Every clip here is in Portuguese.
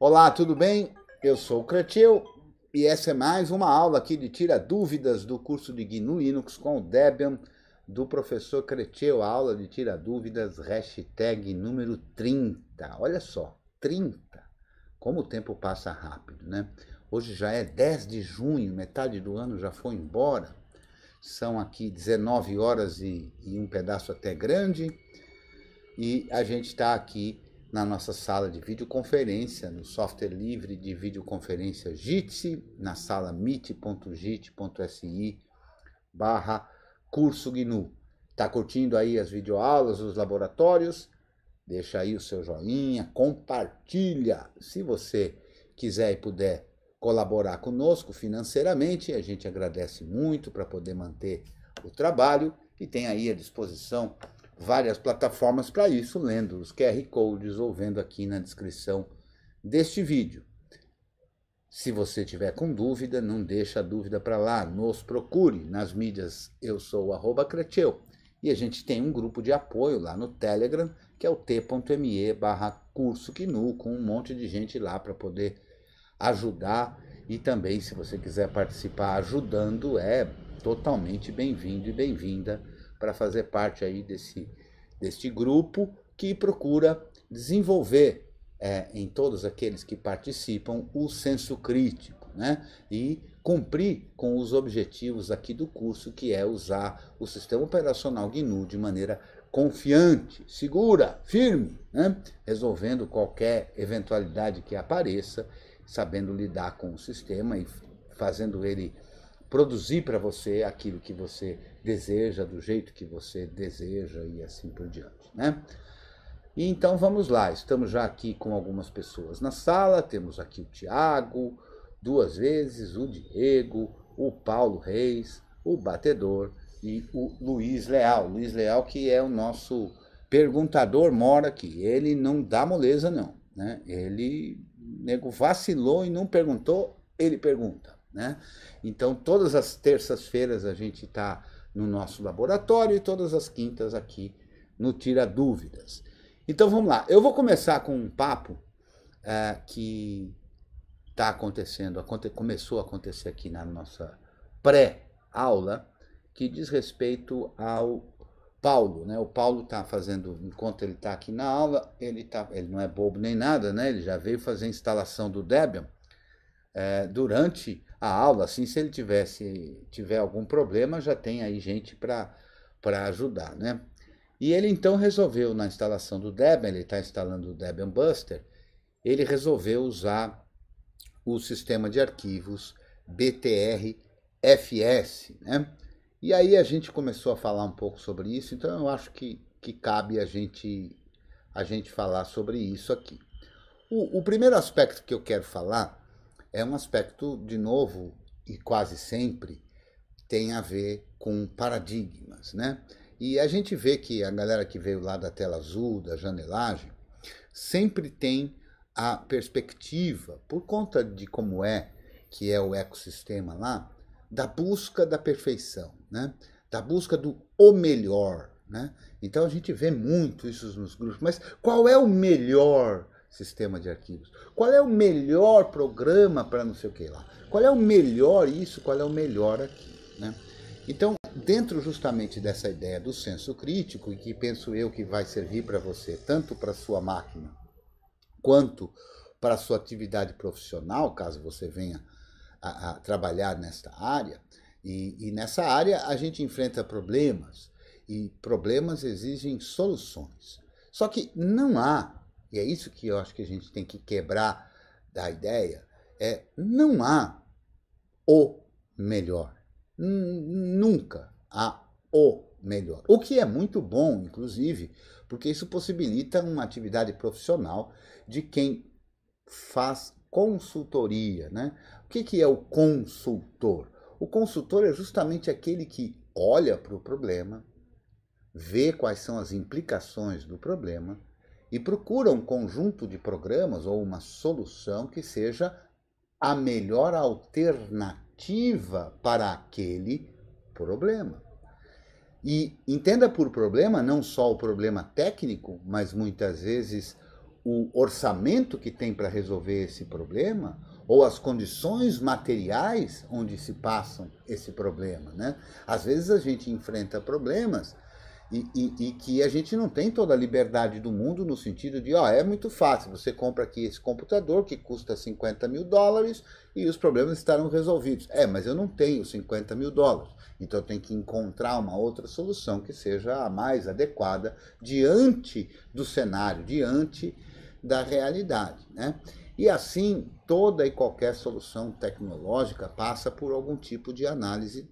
Olá, tudo bem? Eu sou o Cretil e essa é mais uma aula aqui de Tira Dúvidas do curso de GNU Linux com o Debian do professor Cretil, aula de Tira Dúvidas, hashtag número 30. Olha só, 30. Como o tempo passa rápido, né? Hoje já é 10 de junho, metade do ano já foi embora. São aqui 19 horas e, e um pedaço até grande. E a gente está aqui na nossa sala de videoconferência, no software livre de videoconferência Jitsi, na sala meetjitsisi barra curso GNU. Tá curtindo aí as videoaulas, os laboratórios? Deixa aí o seu joinha, compartilha. Se você quiser e puder colaborar conosco financeiramente, a gente agradece muito para poder manter o trabalho e tem aí à disposição várias plataformas para isso, lendo os QR Codes ou vendo aqui na descrição deste vídeo. Se você tiver com dúvida, não deixa a dúvida para lá, nos procure nas mídias eu sou arroba E a gente tem um grupo de apoio lá no Telegram, que é o t.me barra curso com um monte de gente lá para poder ajudar. E também, se você quiser participar ajudando, é totalmente bem-vindo e bem-vinda para fazer parte aí desse, deste grupo que procura desenvolver é, em todos aqueles que participam o senso crítico né? e cumprir com os objetivos aqui do curso, que é usar o sistema operacional GNU de maneira confiante, segura, firme, né? resolvendo qualquer eventualidade que apareça, sabendo lidar com o sistema e fazendo ele produzir para você aquilo que você deseja, do jeito que você deseja e assim por diante, né? E então vamos lá, estamos já aqui com algumas pessoas na sala, temos aqui o Tiago, duas vezes, o Diego, o Paulo Reis, o Batedor e o Luiz Leal. Luiz Leal que é o nosso perguntador, mora aqui. Ele não dá moleza não, né? Ele, nego, vacilou e não perguntou, ele pergunta, né? Então todas as terças-feiras a gente está no nosso laboratório e todas as quintas aqui no Tira Dúvidas. Então vamos lá, eu vou começar com um papo é, que está acontecendo, aconte começou a acontecer aqui na nossa pré-aula, que diz respeito ao Paulo, né? O Paulo está fazendo, enquanto ele está aqui na aula, ele, tá, ele não é bobo nem nada, né? Ele já veio fazer a instalação do Debian é, durante a aula, assim, se ele tivesse tiver algum problema, já tem aí gente para ajudar, né? E ele então resolveu, na instalação do Debian, ele está instalando o Debian Buster, ele resolveu usar o sistema de arquivos BTRFS, né? E aí a gente começou a falar um pouco sobre isso, então eu acho que, que cabe a gente, a gente falar sobre isso aqui. o, o primeiro aspecto que eu quero falar é um aspecto, de novo, e quase sempre, tem a ver com paradigmas, né? E a gente vê que a galera que veio lá da tela azul, da janelagem, sempre tem a perspectiva, por conta de como é que é o ecossistema lá, da busca da perfeição, né? Da busca do o melhor, né? Então a gente vê muito isso nos grupos, mas qual é o melhor sistema de arquivos? Qual é o melhor programa para não sei o que lá? Qual é o melhor isso? Qual é o melhor aquilo? Né? Então, dentro justamente dessa ideia do senso crítico, e que penso eu que vai servir para você, tanto para sua máquina quanto para sua atividade profissional, caso você venha a, a trabalhar nesta área, e, e nessa área a gente enfrenta problemas, e problemas exigem soluções. Só que não há e é isso que eu acho que a gente tem que quebrar da ideia, é não há o melhor. Nunca há o melhor. O que é muito bom, inclusive, porque isso possibilita uma atividade profissional de quem faz consultoria, né? O que, que é o consultor? O consultor é justamente aquele que olha para o problema, vê quais são as implicações do problema e procura um conjunto de programas ou uma solução que seja a melhor alternativa para aquele problema. E entenda por problema não só o problema técnico, mas muitas vezes o orçamento que tem para resolver esse problema ou as condições materiais onde se passam esse problema, né? Às vezes a gente enfrenta problemas e, e, e, que a gente não tem toda a liberdade do mundo no sentido de, ó, é muito fácil, você compra aqui esse computador que custa 50 mil dólares e os problemas estarão resolvidos. É, mas eu não tenho 50 mil dólares, então eu tenho que encontrar uma outra solução que seja a mais adequada diante do cenário, diante da realidade, né? E assim, toda e qualquer solução tecnológica passa por algum tipo de análise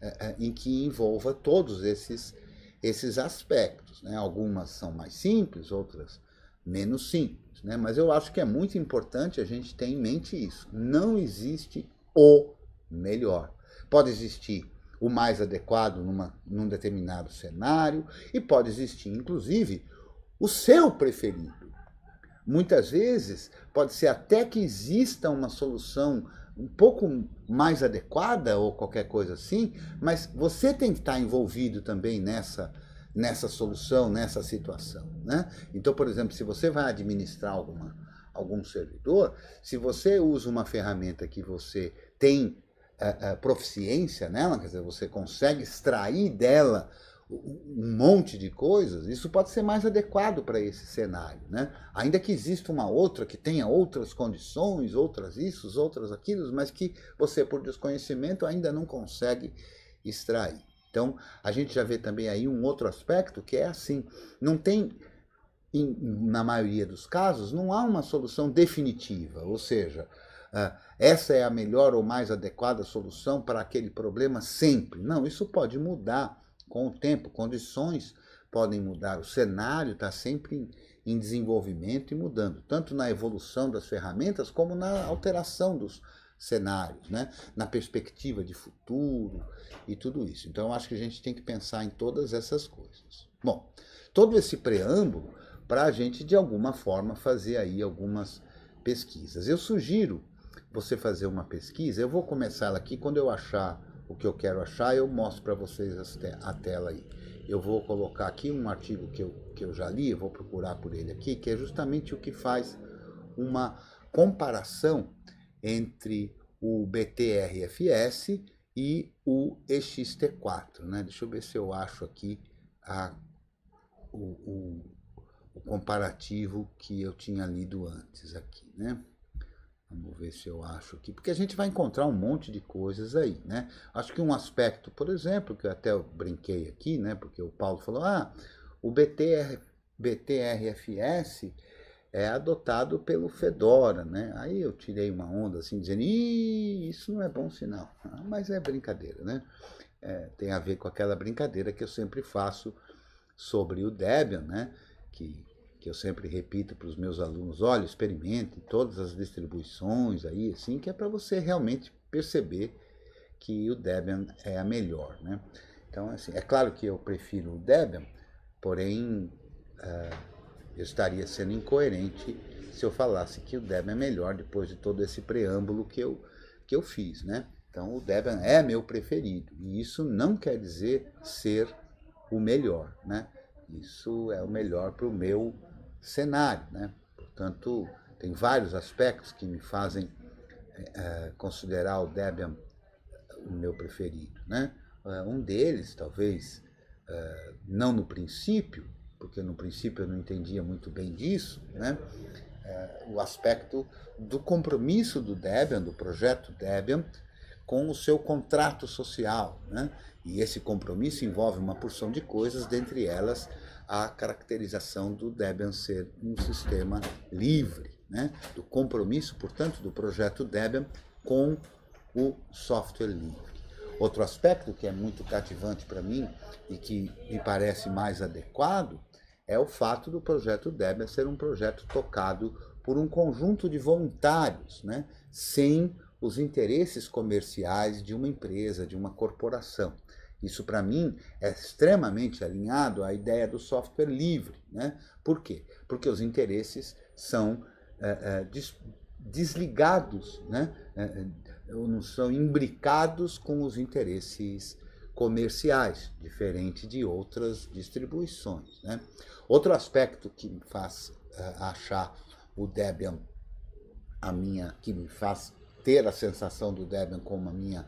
é, é, em que envolva todos esses, esses aspectos. Né? Algumas são mais simples, outras menos simples, né? mas eu acho que é muito importante a gente ter em mente isso. Não existe o melhor. Pode existir o mais adequado numa, num determinado cenário e pode existir, inclusive, o seu preferido. Muitas vezes pode ser até que exista uma solução um pouco mais adequada ou qualquer coisa assim, mas você tem que estar envolvido também nessa nessa solução, nessa situação, né? Então, por exemplo, se você vai administrar alguma algum servidor, se você usa uma ferramenta que você tem eh, eh, proficiência nela, quer dizer, você consegue extrair dela um monte de coisas, isso pode ser mais adequado para esse cenário. Né? Ainda que exista uma outra que tenha outras condições, outras isso, outras aquilo, mas que você, por desconhecimento, ainda não consegue extrair. Então, a gente já vê também aí um outro aspecto que é assim: não tem, na maioria dos casos, não há uma solução definitiva, ou seja, ah, essa é a melhor ou mais adequada solução para aquele problema sempre. Não, isso pode mudar com o tempo, condições podem mudar, o cenário está sempre em desenvolvimento e mudando, tanto na evolução das ferramentas como na alteração dos cenários, né? na perspectiva de futuro e tudo isso. Então, acho que a gente tem que pensar em todas essas coisas. Bom, todo esse preâmbulo para a gente, de alguma forma, fazer aí algumas pesquisas. Eu sugiro você fazer uma pesquisa, eu vou começar ela aqui quando eu achar o que eu quero achar, eu mostro para vocês a tela aí. Eu vou colocar aqui um artigo que eu, que eu já li, eu vou procurar por ele aqui, que é justamente o que faz uma comparação entre o BTRFS e o EXT4. Né? Deixa eu ver se eu acho aqui a, o, o, o comparativo que eu tinha lido antes aqui. Né? Vamos ver se eu acho aqui, porque a gente vai encontrar um monte de coisas aí, né? Acho que um aspecto, por exemplo, que eu até brinquei aqui, né? Porque o Paulo falou, ah, o BTR, BTRFS é adotado pelo Fedora, né? Aí eu tirei uma onda assim, dizendo, Ih, isso não é bom sinal. Ah, mas é brincadeira, né? É, tem a ver com aquela brincadeira que eu sempre faço sobre o Debian, né? Que que eu sempre repito para os meus alunos, olha, experimente todas as distribuições aí, assim, que é para você realmente perceber que o Debian é a melhor, né? Então, assim, é claro que eu prefiro o Debian, porém uh, eu estaria sendo incoerente se eu falasse que o Debian é melhor depois de todo esse preâmbulo que eu, que eu fiz, né? Então, o Debian é meu preferido e isso não quer dizer ser o melhor, né? Isso é o melhor para o meu cenário. Né? Portanto, tem vários aspectos que me fazem é, considerar o Debian eh, o meu preferido. Né? Um deles, talvez, é, não no princípio, porque no princípio eu não entendia muito bem disso, né? É, o aspecto do compromisso do Debian, do projeto Debian, com o seu contrato social. Né? E esse compromisso envolve uma porção de coisas, dentre elas a caracterização do Debian ser um sistema livre, né? do compromisso, portanto, do projeto Debian com o software livre. Outro aspecto que é muito cativante para mim e que me parece mais adequado é o fato do projeto Debian ser um projeto tocado por um conjunto de voluntários, né? sem os interesses comerciais de uma empresa, de uma corporação. Isso, para mim, é extremamente alinhado à ideia do software livre. Né? Por quê? Porque os interesses são é, é, des, desligados, né? É, não são imbricados com os interesses comerciais, diferente de outras distribuições. Né? Outro aspecto que me faz achar o Debian a minha, que me faz ter a sensação do Debian como a minha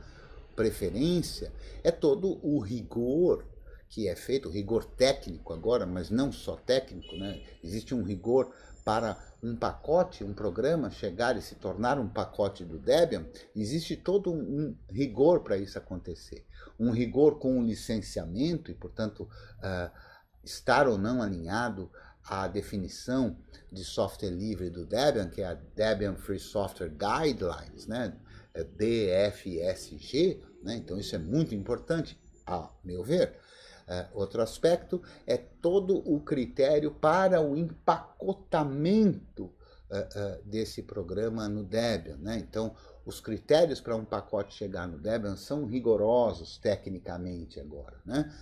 preferência, é todo o rigor que é feito, o rigor técnico agora, mas não só técnico, né? existe um rigor para um pacote, um programa chegar e se tornar um pacote do Debian, existe todo um, rigor para isso acontecer. Um rigor com o licenciamento e, portanto, uh, estar ou não alinhado à definição de software livre do Debian, que é a Debian Free Software Guidelines, né? É DFSG, né? Então, isso é muito importante, a meu ver. É, outro aspecto é todo o critério para o empacotamento é, é, desse programa no Debian. Né? Então, os critérios para um pacote chegar no Debian são rigorosos tecnicamente agora. Né?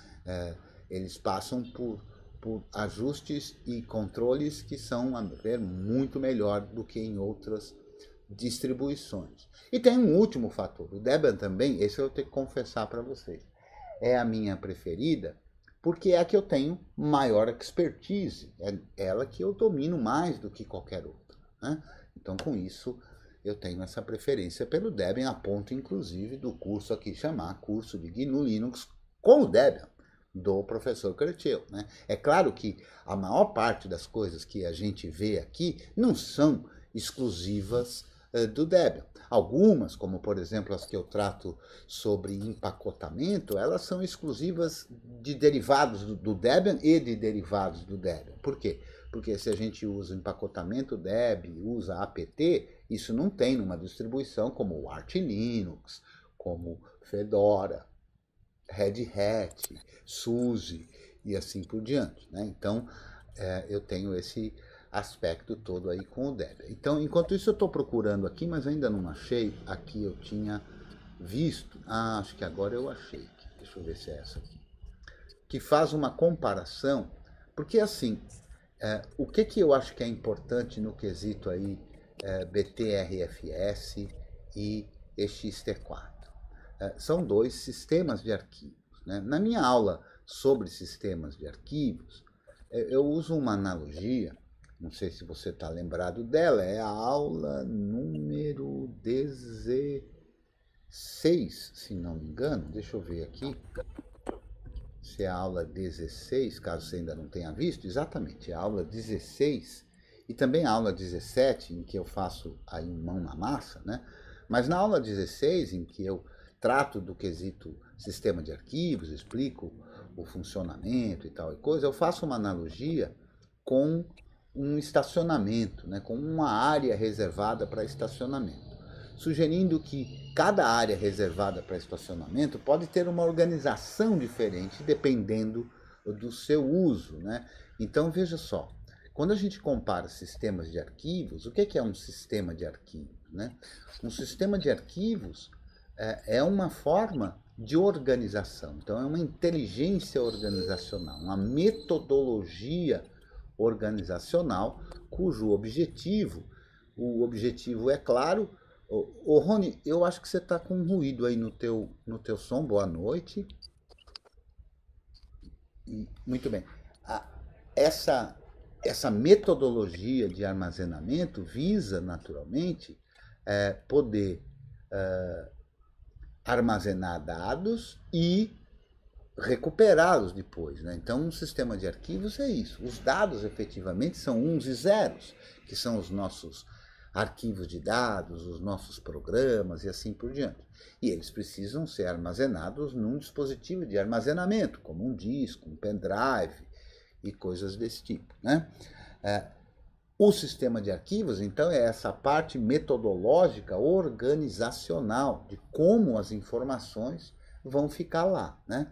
eles passam por, por ajustes e controles que são, a meu ver, muito melhor do que em outras distribuições. E tem um último fator, o Debian também, esse eu tenho que confessar para vocês, é a minha preferida, porque é a que eu tenho maior expertise, é ela que eu domino mais do que qualquer outra. Né? Então, com isso, eu tenho essa preferência pelo Debian, a ponto, inclusive, do curso aqui chamar Curso de GNU Linux com o Debian, do professor Curtil. Né? É claro que a maior parte das coisas que a gente vê aqui não são exclusivas eh, do débil. Algumas, como por exemplo as que eu trato sobre empacotamento, elas são exclusivas de derivados do Debian e de derivados do Debian. Por quê? Porque se a gente usa empacotamento Debian, usa APT, isso não tem numa distribuição como o Arch Linux, como Fedora, Red Hat, SUSE e assim por diante. Né? Então, é, eu tenho esse aspecto todo aí com o Debian. Então, enquanto isso eu estou procurando aqui, mas ainda não achei. Aqui eu tinha visto, ah, acho que agora eu achei. Deixa eu ver se é essa aqui. Que faz uma comparação, porque assim, é, o que, que eu acho que é importante no quesito aí é, BTRFS e EXT4? É, são dois sistemas de arquivos. Né? Na minha aula sobre sistemas de arquivos, é, eu uso uma analogia não sei se você está lembrado dela, é a aula número 16, se não me engano. Deixa eu ver aqui. Se é a aula 16, caso você ainda não tenha visto, exatamente, é a aula 16 e também a aula 17, em que eu faço aí mão na massa, né? Mas na aula 16, em que eu trato do quesito sistema de arquivos, explico o funcionamento e tal e coisa, eu faço uma analogia com um estacionamento, né, com uma área reservada para estacionamento, sugerindo que cada área reservada para estacionamento pode ter uma organização diferente dependendo do seu uso. Né? Então, veja só, quando a gente compara sistemas de arquivos, o que é um sistema de arquivos? Né? Um sistema de arquivos é, é uma forma de organização, então é uma inteligência organizacional, uma metodologia organizacional organizacional, cujo objetivo, o objetivo é claro. O Rony, eu acho que você está com um ruído aí no teu, no teu som. Boa noite. Muito bem. essa, essa metodologia de armazenamento visa, naturalmente, é, poder é, armazenar dados e recuperá-los depois. Né? Então, um sistema de arquivos é isso. Os dados efetivamente são uns e zeros, que são os nossos arquivos de dados, os nossos programas e assim por diante. E eles precisam ser armazenados num dispositivo de armazenamento, como um disco, um pendrive e coisas desse tipo. Né? É, o sistema de arquivos, então, é essa parte metodológica organizacional de como as informações vão ficar lá. Né?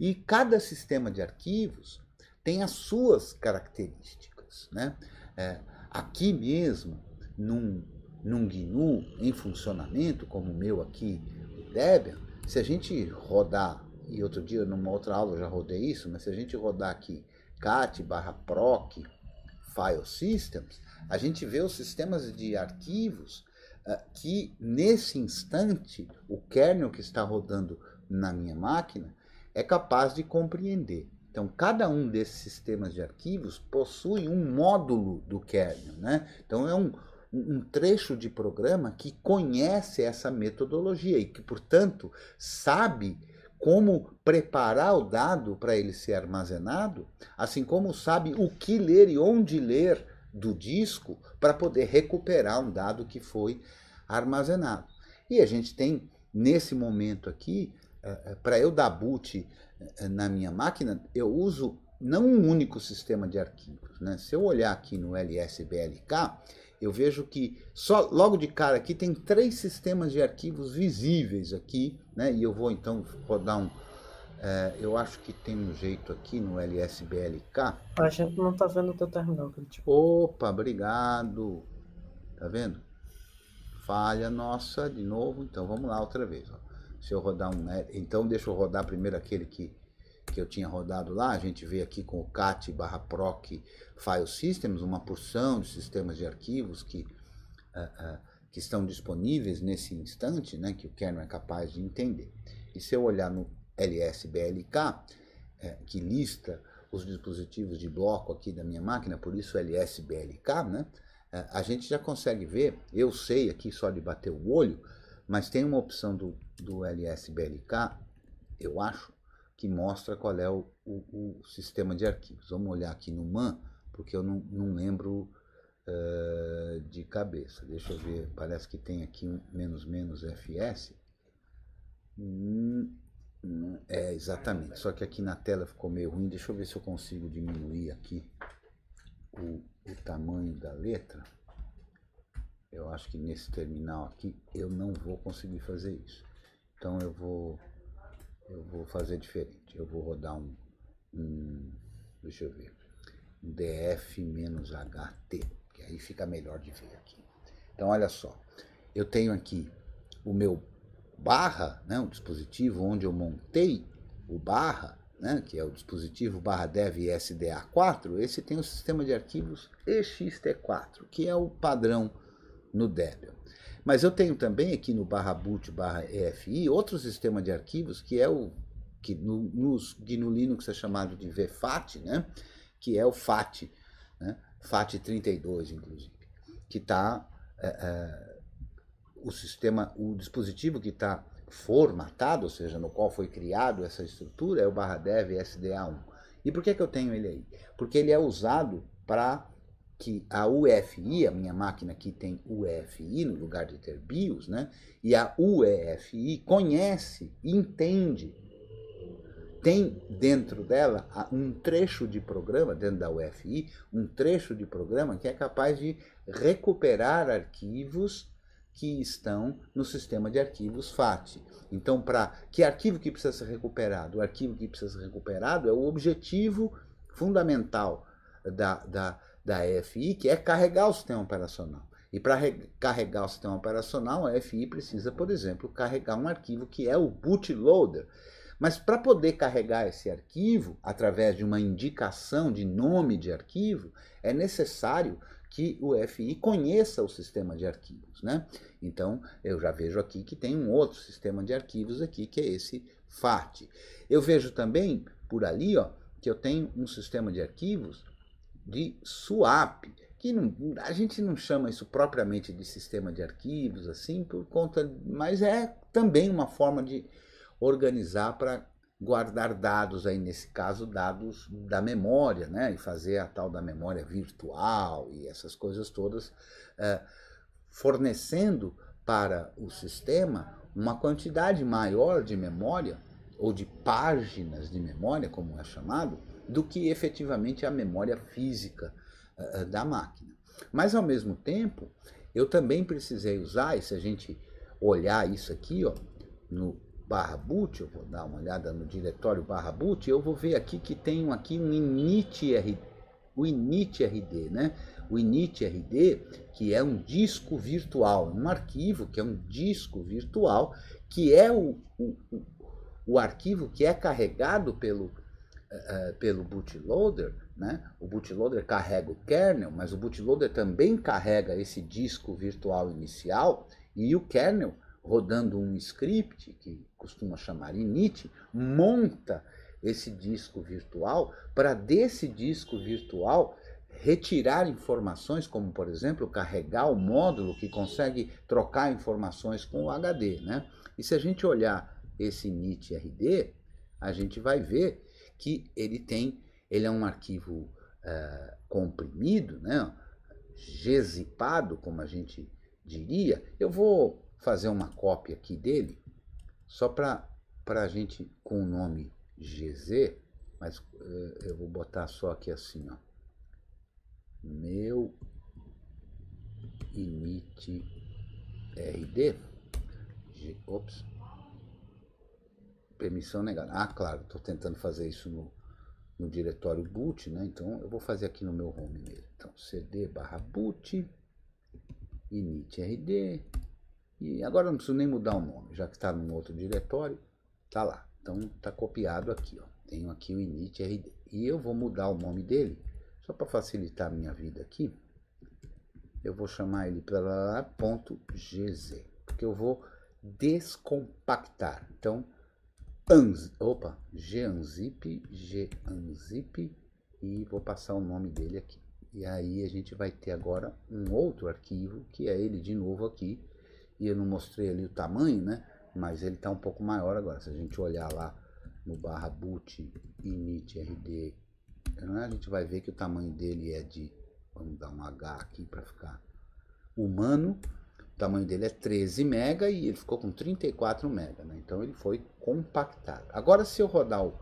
E cada sistema de arquivos tem as suas características. Né? É, aqui mesmo, num, num GNU em funcionamento, como o meu aqui, o Debian, se a gente rodar, e outro dia numa outra aula eu já rodei isso, mas se a gente rodar aqui cat barra proc file systems, a gente vê os sistemas de arquivos uh, que nesse instante o kernel que está rodando na minha máquina é capaz de compreender. Então, cada um desses sistemas de arquivos possui um módulo do kernel. Né? Então, é um, um trecho de programa que conhece essa metodologia e que, portanto, sabe como preparar o dado para ele ser armazenado, assim como sabe o que ler e onde ler do disco para poder recuperar um dado que foi armazenado. E a gente tem, nesse momento aqui, é, é, para eu dar boot é, na minha máquina, eu uso não um único sistema de arquivos. Né? Se eu olhar aqui no LSBLK, eu vejo que só logo de cara aqui tem três sistemas de arquivos visíveis aqui, né? E eu vou então rodar um. É, eu acho que tem um jeito aqui no LSBLK. A gente não está vendo o teu terminal, tipo. Opa, obrigado. Tá vendo? Falha nossa de novo, então vamos lá outra vez. Ó se eu rodar um net, então deixa eu rodar primeiro aquele que, que eu tinha rodado lá, a gente vê aqui com o cat barra proc file systems, uma porção de sistemas de arquivos que, uh, uh, que estão disponíveis nesse instante, né, que o kernel é capaz de entender. E se eu olhar no LSBLK, eh, que lista os dispositivos de bloco aqui da minha máquina, por isso LSBLK, né, a gente já consegue ver, eu sei aqui só de bater o olho, mas tem uma opção do, do LSBLK, eu acho, que mostra qual é o, o, o sistema de arquivos. Vamos olhar aqui no MAN, porque eu não, não lembro uh, de cabeça. Deixa eu ver, parece que tem aqui um menos menos FS. Hum, é, exatamente. Só que aqui na tela ficou meio ruim. Deixa eu ver se eu consigo diminuir aqui o, o tamanho da letra eu acho que nesse terminal aqui eu não vou conseguir fazer isso. Então eu vou, eu vou fazer diferente. Eu vou rodar um, um deixa eu ver, df-ht, que aí fica melhor de ver aqui. Então olha só, eu tenho aqui o meu barra, né, o dispositivo onde eu montei o barra, né, que é o dispositivo barra dev SDA4, esse tem o sistema de arquivos ext4, que é o padrão no Debian. Mas eu tenho também aqui no barra boot barra EFI outro sistema de arquivos que é o que no, nos GNU Linux é chamado de VFAT, né? que é o FAT, né? FAT32 inclusive, que está é, é, o sistema, o dispositivo que está formatado, ou seja, no qual foi criado essa estrutura, é o barra dev SDA1. E por que, que eu tenho ele aí? Porque ele é usado para que a UFI, a minha máquina aqui tem UFI no lugar de ter BIOS, né? E a UEFI conhece, entende, tem dentro dela um trecho de programa, dentro da UFI, um trecho de programa que é capaz de recuperar arquivos que estão no sistema de arquivos FAT. Então, para que arquivo que precisa ser recuperado? O arquivo que precisa ser recuperado é o objetivo fundamental da, da, da EFI, que é carregar o sistema operacional. E para carregar o sistema operacional, a FI precisa, por exemplo, carregar um arquivo que é o bootloader. Mas para poder carregar esse arquivo, através de uma indicação de nome de arquivo, é necessário que o FI conheça o sistema de arquivos. Né? Então, eu já vejo aqui que tem um outro sistema de arquivos aqui, que é esse FAT. Eu vejo também, por ali, ó, que eu tenho um sistema de arquivos de swap, que não, a gente não chama isso propriamente de sistema de arquivos assim por conta, mas é também uma forma de organizar para guardar dados aí nesse caso dados da memória, né, e fazer a tal da memória virtual e essas coisas todas, é, fornecendo para o sistema uma quantidade maior de memória ou de páginas de memória, como é chamado, do que efetivamente a memória física uh, da máquina. Mas ao mesmo tempo, eu também precisei usar, e se a gente olhar isso aqui, ó, no barra boot, eu vou dar uma olhada no diretório barra boot, eu vou ver aqui que tem aqui um initrd, o initrd, né? O initrd, que é um disco virtual, um arquivo que é um disco virtual, que é o, o, o arquivo que é carregado pelo uh, pelo bootloader, né? o bootloader carrega o kernel, mas o bootloader também carrega esse disco virtual inicial e o kernel, rodando um script, que costuma chamar init, monta esse disco virtual para desse disco virtual retirar informações, como por exemplo carregar o módulo que consegue trocar informações com o HD. Né? E se a gente olhar esse init RD, a gente vai ver que ele tem, ele é um arquivo uh, comprimido, né? Gzipado, como a gente diria. Eu vou fazer uma cópia aqui dele, só para a gente com o nome GZ, mas uh, eu vou botar só aqui assim, ó. Meu init rd, G, ops, permissão negada. Ah, claro, estou tentando fazer isso no, no diretório boot, né? Então eu vou fazer aqui no meu home mesmo. Então cd barra boot initrd e agora não preciso nem mudar o nome, já que está no outro diretório, tá lá. Então está copiado aqui, ó. Tenho aqui o initrd e eu vou mudar o nome dele só para facilitar a minha vida aqui. Eu vou chamar ele para ponto gz porque eu vou descompactar. Então Anz, opa, Geanzip, Geanzip e vou passar o nome dele aqui. E aí a gente vai ter agora um outro arquivo, que é ele de novo aqui. E eu não mostrei ali o tamanho, né? Mas ele está um pouco maior agora. Se a gente olhar lá no barra boot initrd, né, a gente vai ver que o tamanho dele é de... Vamos dar um H aqui para ficar humano. O tamanho dele é 13 mega e ele ficou com 34 mega, né? Então ele foi compactado. Agora se eu rodar o,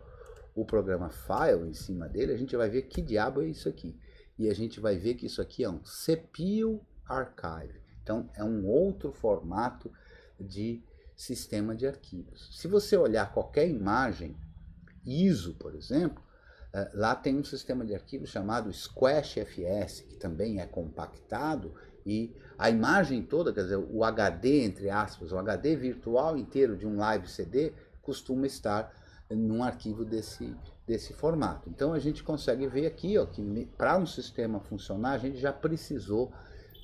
o programa File em cima dele, a gente vai ver que diabo é isso aqui. E a gente vai ver que isso aqui é um CPU Archive. Então é um outro formato de sistema de arquivos. Se você olhar qualquer imagem, ISO, por exemplo, eh, lá tem um sistema de arquivos chamado Squash FS, que também é compactado e a imagem toda, quer dizer, o HD, entre aspas, o HD virtual inteiro de um live CD, costuma estar num arquivo desse, desse formato. Então a gente consegue ver aqui ó, que para um sistema funcionar, a gente já precisou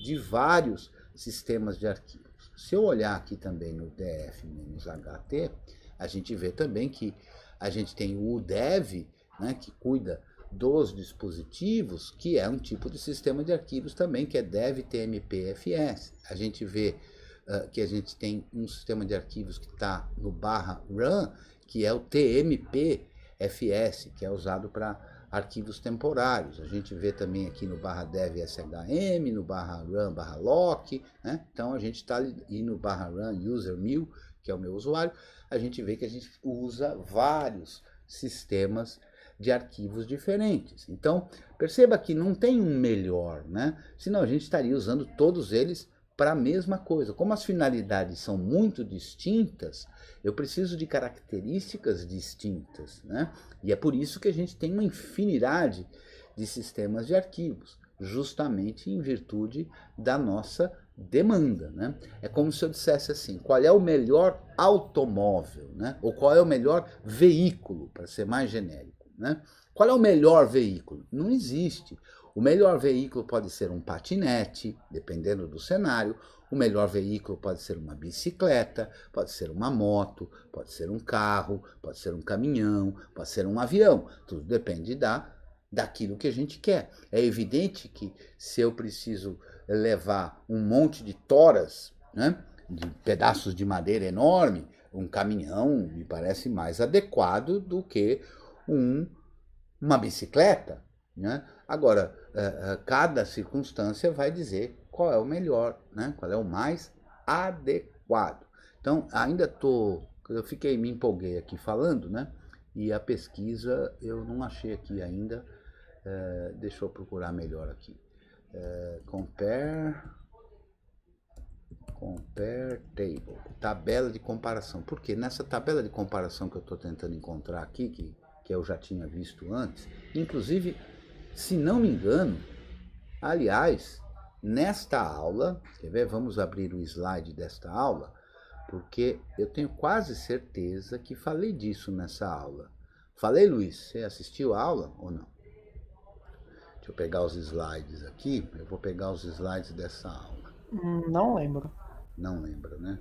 de vários sistemas de arquivos. Se eu olhar aqui também no df-ht, a gente vê também que a gente tem o UDEV, né, que cuida dos dispositivos, que é um tipo de sistema de arquivos também, que é DevTMPFS. A gente vê uh, que a gente tem um sistema de arquivos que está no barra run, que é o TMPFS, que é usado para arquivos temporários. A gente vê também aqui no barra dev SHM, no barra run, barra lock, né? Então a gente está ali no barra run user mil, que é o meu usuário, a gente vê que a gente usa vários sistemas de arquivos diferentes. Então, perceba que não tem um melhor, né? Senão a gente estaria usando todos eles para a mesma coisa. Como as finalidades são muito distintas, eu preciso de características distintas, né? E é por isso que a gente tem uma infinidade de sistemas de arquivos, justamente em virtude da nossa demanda, né? É como se eu dissesse assim, qual é o melhor automóvel, né? Ou qual é o melhor veículo, para ser mais genérico. Né? Qual é o melhor veículo? Não existe. O melhor veículo pode ser um patinete, dependendo do cenário. O melhor veículo pode ser uma bicicleta, pode ser uma moto, pode ser um carro, pode ser um caminhão, pode ser um avião. Tudo depende da, daquilo que a gente quer. É evidente que se eu preciso levar um monte de toras, né, de pedaços de madeira enorme, um caminhão me parece mais adequado do que um, uma bicicleta. Né? Agora, é, é, cada circunstância vai dizer qual é o melhor, né? qual é o mais adequado. Então, ainda estou. Eu fiquei, me empolguei aqui falando, né? E a pesquisa eu não achei aqui ainda. É, deixa eu procurar melhor aqui. É, compare. Compare table. Tabela de comparação. Porque nessa tabela de comparação que eu estou tentando encontrar aqui, que que eu já tinha visto antes. Inclusive, se não me engano, aliás, nesta aula, quer ver? Vamos abrir o slide desta aula, porque eu tenho quase certeza que falei disso nessa aula. Falei, Luiz, você assistiu a aula ou não? Deixa eu pegar os slides aqui. Eu vou pegar os slides dessa aula. Hum, não lembro. Não lembro, né?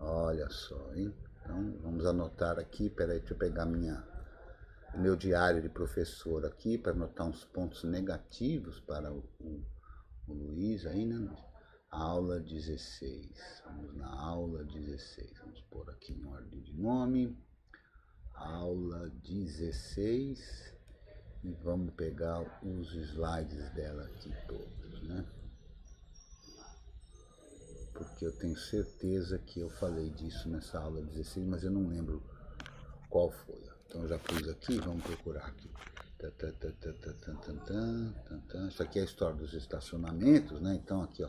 Olha só, hein? Então, vamos anotar aqui. Peraí, deixa eu pegar minha meu diário de professor aqui para notar uns pontos negativos para o, o, o Luiz aí, né? Aula 16. Vamos na aula 16. Vamos pôr aqui em ordem de nome. Aula 16. E vamos pegar os slides dela aqui todos, né? Porque eu tenho certeza que eu falei disso nessa aula 16, mas eu não lembro qual foi. Então já pus aqui, vamos procurar aqui. Isso aqui é a história dos estacionamentos, né? Então aqui, ó,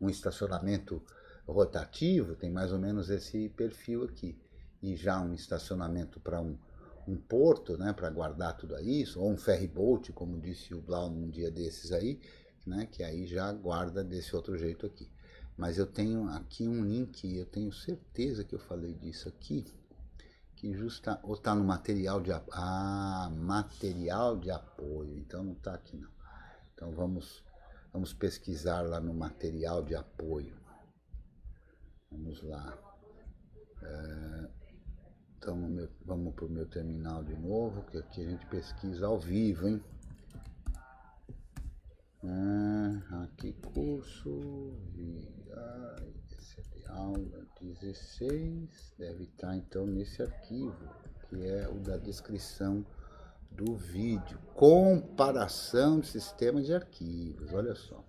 um estacionamento rotativo tem mais ou menos esse perfil aqui. E já um estacionamento para um, um porto, né, para guardar tudo isso, ou um ferry boat, como disse o Blau num dia desses aí, né, que aí já guarda desse outro jeito aqui. Mas eu tenho aqui um link, eu tenho certeza que eu falei disso aqui que justa ou está no material de apoio. Ah, material de apoio. Então não está aqui não. Então vamos vamos pesquisar lá no material de apoio. Vamos lá. É, então meu, vamos para o meu terminal de novo, que aqui a gente pesquisa ao vivo, hein? aqui ah, ah, curso aula 16 deve estar então nesse arquivo que é o da descrição do vídeo comparação de sistemas de arquivos olha só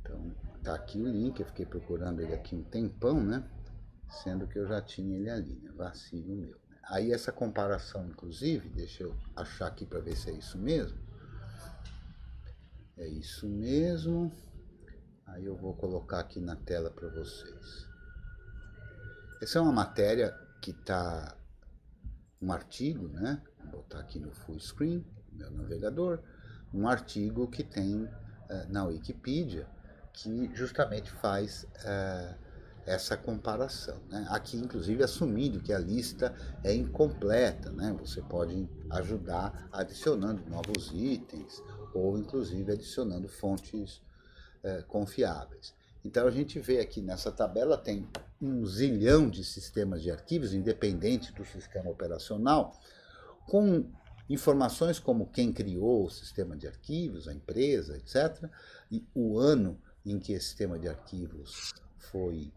então tá aqui o link eu fiquei procurando ele aqui um tempão né sendo que eu já tinha ele ali né vacilo meu né? aí essa comparação inclusive deixa eu achar aqui para ver se é isso mesmo é isso mesmo Aí eu vou colocar aqui na tela para vocês. Essa é uma matéria que está um artigo, né? Vou botar aqui no full screen, meu navegador, um artigo que tem uh, na Wikipedia que justamente faz uh, essa comparação. Né? Aqui, inclusive, assumindo que a lista é incompleta, né? você pode ajudar adicionando novos itens ou, inclusive, adicionando fontes é, confiáveis. Então a gente vê aqui nessa tabela tem um zilhão de sistemas de arquivos, independente do sistema operacional, com informações como quem criou o sistema de arquivos, a empresa, etc., e o ano em que esse sistema de arquivos foi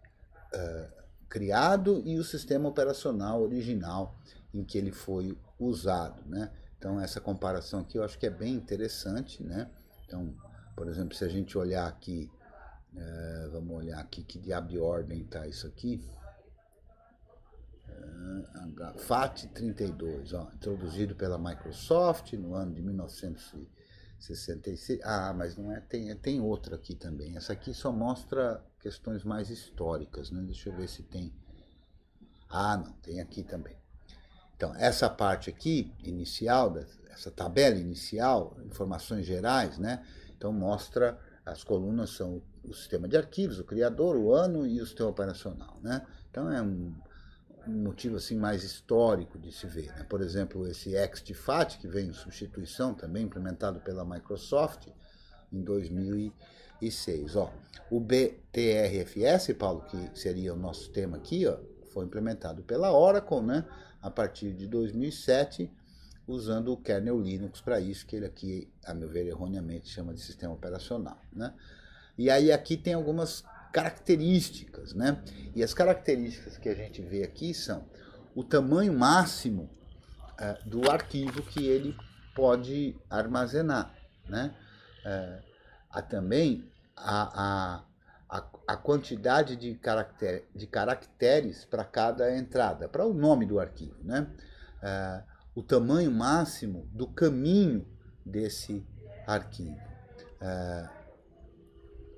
uh, criado e o sistema operacional original em que ele foi usado. Né? Então essa comparação aqui eu acho que é bem interessante. Né? Então por exemplo, se a gente olhar aqui, é, vamos olhar aqui que diabo de ordem tá isso aqui. É, FAT32, ó, introduzido pela Microsoft no ano de 1966. Ah, mas não é, tem, tem outra aqui também. Essa aqui só mostra questões mais históricas, né? Deixa eu ver se tem. Ah, não, tem aqui também. Então, essa parte aqui, inicial, essa tabela inicial, informações gerais, né? Então mostra, as colunas são o sistema de arquivos, o criador, o ano e o sistema operacional. Né? Então é um, um motivo assim mais histórico de se ver. Né? Por exemplo, esse XDFAT, que veio em substituição, também implementado pela Microsoft em 2006. Ó, o BTRFS, Paulo, que seria o nosso tema aqui, ó, foi implementado pela Oracle né? a partir de 2007 usando o kernel Linux para isso, que ele aqui, a meu ver, erroneamente chama de sistema operacional. Né? E aí aqui tem algumas características, né? E as características que a gente vê aqui são o tamanho máximo é, do arquivo que ele pode armazenar, né? É, há também a, a, a, a quantidade de, caracter, de caracteres para cada entrada, para o nome do arquivo, né? É, o tamanho máximo do caminho desse arquivo. É,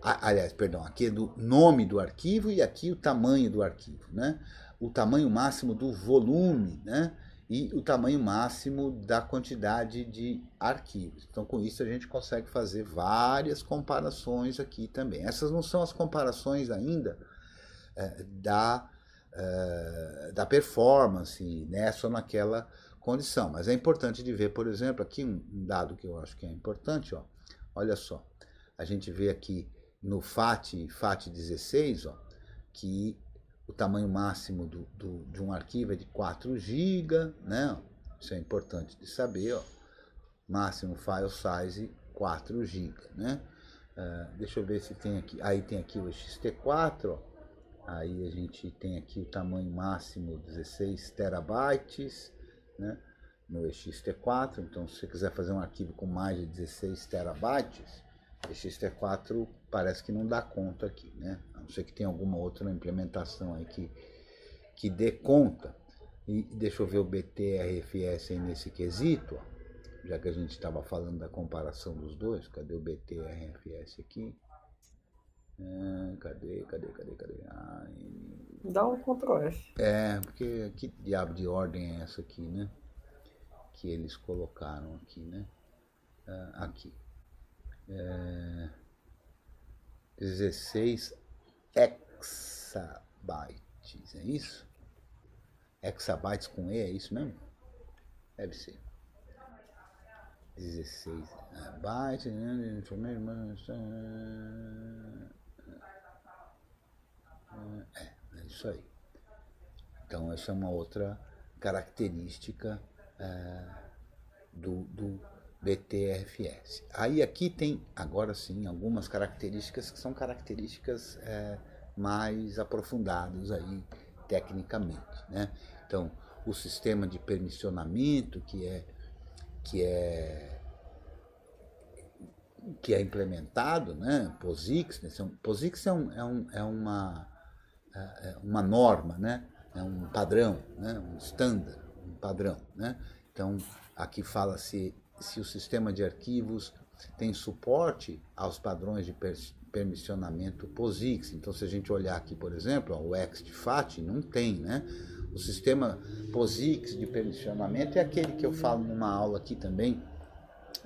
aliás, perdão, aqui é do nome do arquivo e aqui o tamanho do arquivo, né? O tamanho máximo do volume, né? E o tamanho máximo da quantidade de arquivos. Então, com isso a gente consegue fazer várias comparações aqui também. Essas não são as comparações ainda é, da é, da performance né? Só naquela condição. Mas é importante de ver, por exemplo, aqui um dado que eu acho que é importante, ó. Olha só, a gente vê aqui no FAT, FAT 16, ó, que o tamanho máximo do, do, de um arquivo é de 4 GB, né? Isso é importante de saber, ó. Máximo file size 4 GB, né? Uh, deixa eu ver se tem aqui. Aí tem aqui o XT4, ó. Aí a gente tem aqui o tamanho máximo 16 terabytes né? no xt 4 Então, se você quiser fazer um arquivo com mais de 16 terabytes, xt 4 parece que não dá conta aqui, né? A não ser que tenha alguma outra implementação aí que, que dê conta. E deixa eu ver o BTRFS aí nesse quesito, ó. já que a gente estava falando da comparação dos dois. Cadê o BTRFS aqui? Ah, cadê, cadê, cadê, cadê? Ah, e... Dá um Ctrl F. É, porque que diabo de ordem é essa aqui, né? Que eles colocaram aqui, né? Ah, aqui. É... 16 exabytes, é isso? Exabytes com E, é isso mesmo? Deve ser. 16 bytes, information. É, é isso aí. Então, essa é uma outra característica é, do, do BTFS Aí aqui tem, agora sim, algumas características que são características é, mais aprofundadas aí tecnicamente, né? Então, o sistema de permissionamento que é que é que é implementado, né? POSIX, né? POSIX é, um, é, um, é uma é, é uma norma, né? é um padrão, né? um standard, um padrão. Né? Então, aqui fala-se se o sistema de arquivos tem suporte aos padrões de permissionamento POSIX. Então, se a gente olhar aqui, por exemplo, X de fat não tem, né? O sistema POSIX de permissionamento é aquele que eu falo numa aula aqui também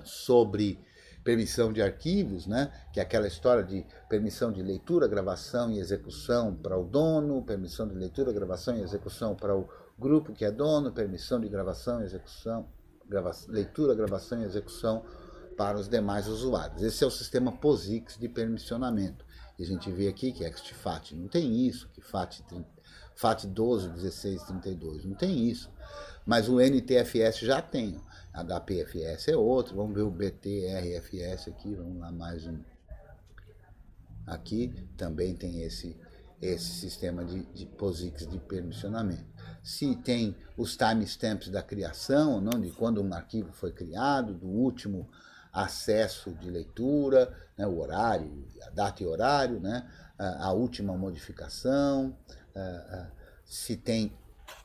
sobre permissão de arquivos, né? que é aquela história de permissão de leitura, gravação e execução para o dono, permissão de leitura, gravação e execução para o grupo que é dono, permissão de gravação e execução, grava, leitura, gravação e execução para os demais usuários. Esse é o sistema POSIX de permissionamento. E a gente vê aqui que XFAT não tem isso, que FAT, FAT 12, 16, 32 não tem isso. Mas o NTFS já tem. HPFS é outro, vamos ver o BTRFS aqui, vamos lá mais um. Aqui também tem esse, esse sistema de, de POSIX de permissionamento. Se tem os timestamps da criação, não, de quando um arquivo foi criado, do último acesso de leitura, né, o horário, a data e horário, né, a, a última modificação, a, a, se tem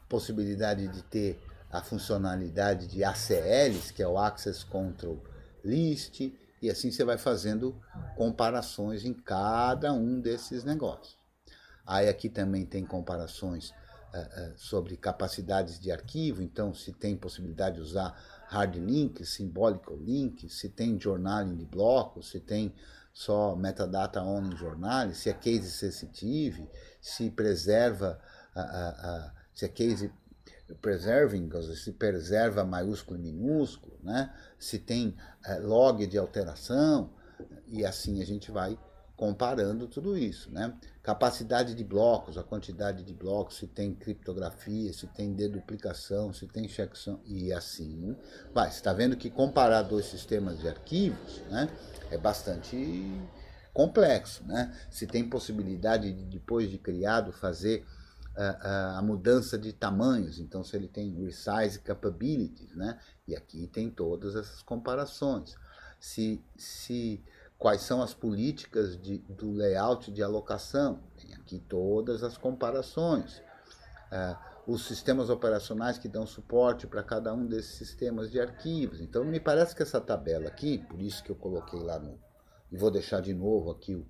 possibilidade de ter a funcionalidade de ACLs, que é o Access Control List, e assim você vai fazendo comparações em cada um desses negócios. Aí aqui também tem comparações uh, uh, sobre capacidades de arquivo, então se tem possibilidade de usar hard link, simbólico link, se tem journaling de bloco, se tem só metadata on em journaling, se é case sensitive, se preserva, uh, se é case preserving, se preserva maiúsculo e minúsculo, né? se tem eh, log de alteração, e assim a gente vai comparando tudo isso. Né? Capacidade de blocos, a quantidade de blocos, se tem criptografia, se tem deduplicação, se tem checksum, e assim vai. Você está vendo que comparar dois sistemas de arquivos né, é bastante complexo, né? Se tem possibilidade de, depois de criado fazer a, mudança de tamanhos, então se ele tem resize capabilities, né? E aqui tem todas essas comparações. Se, se quais são as políticas de, do layout de alocação, tem aqui todas as comparações. Uh, os sistemas operacionais que dão suporte para cada um desses sistemas de arquivos. Então me parece que essa tabela aqui, por isso que eu coloquei lá no e vou deixar de novo aqui o,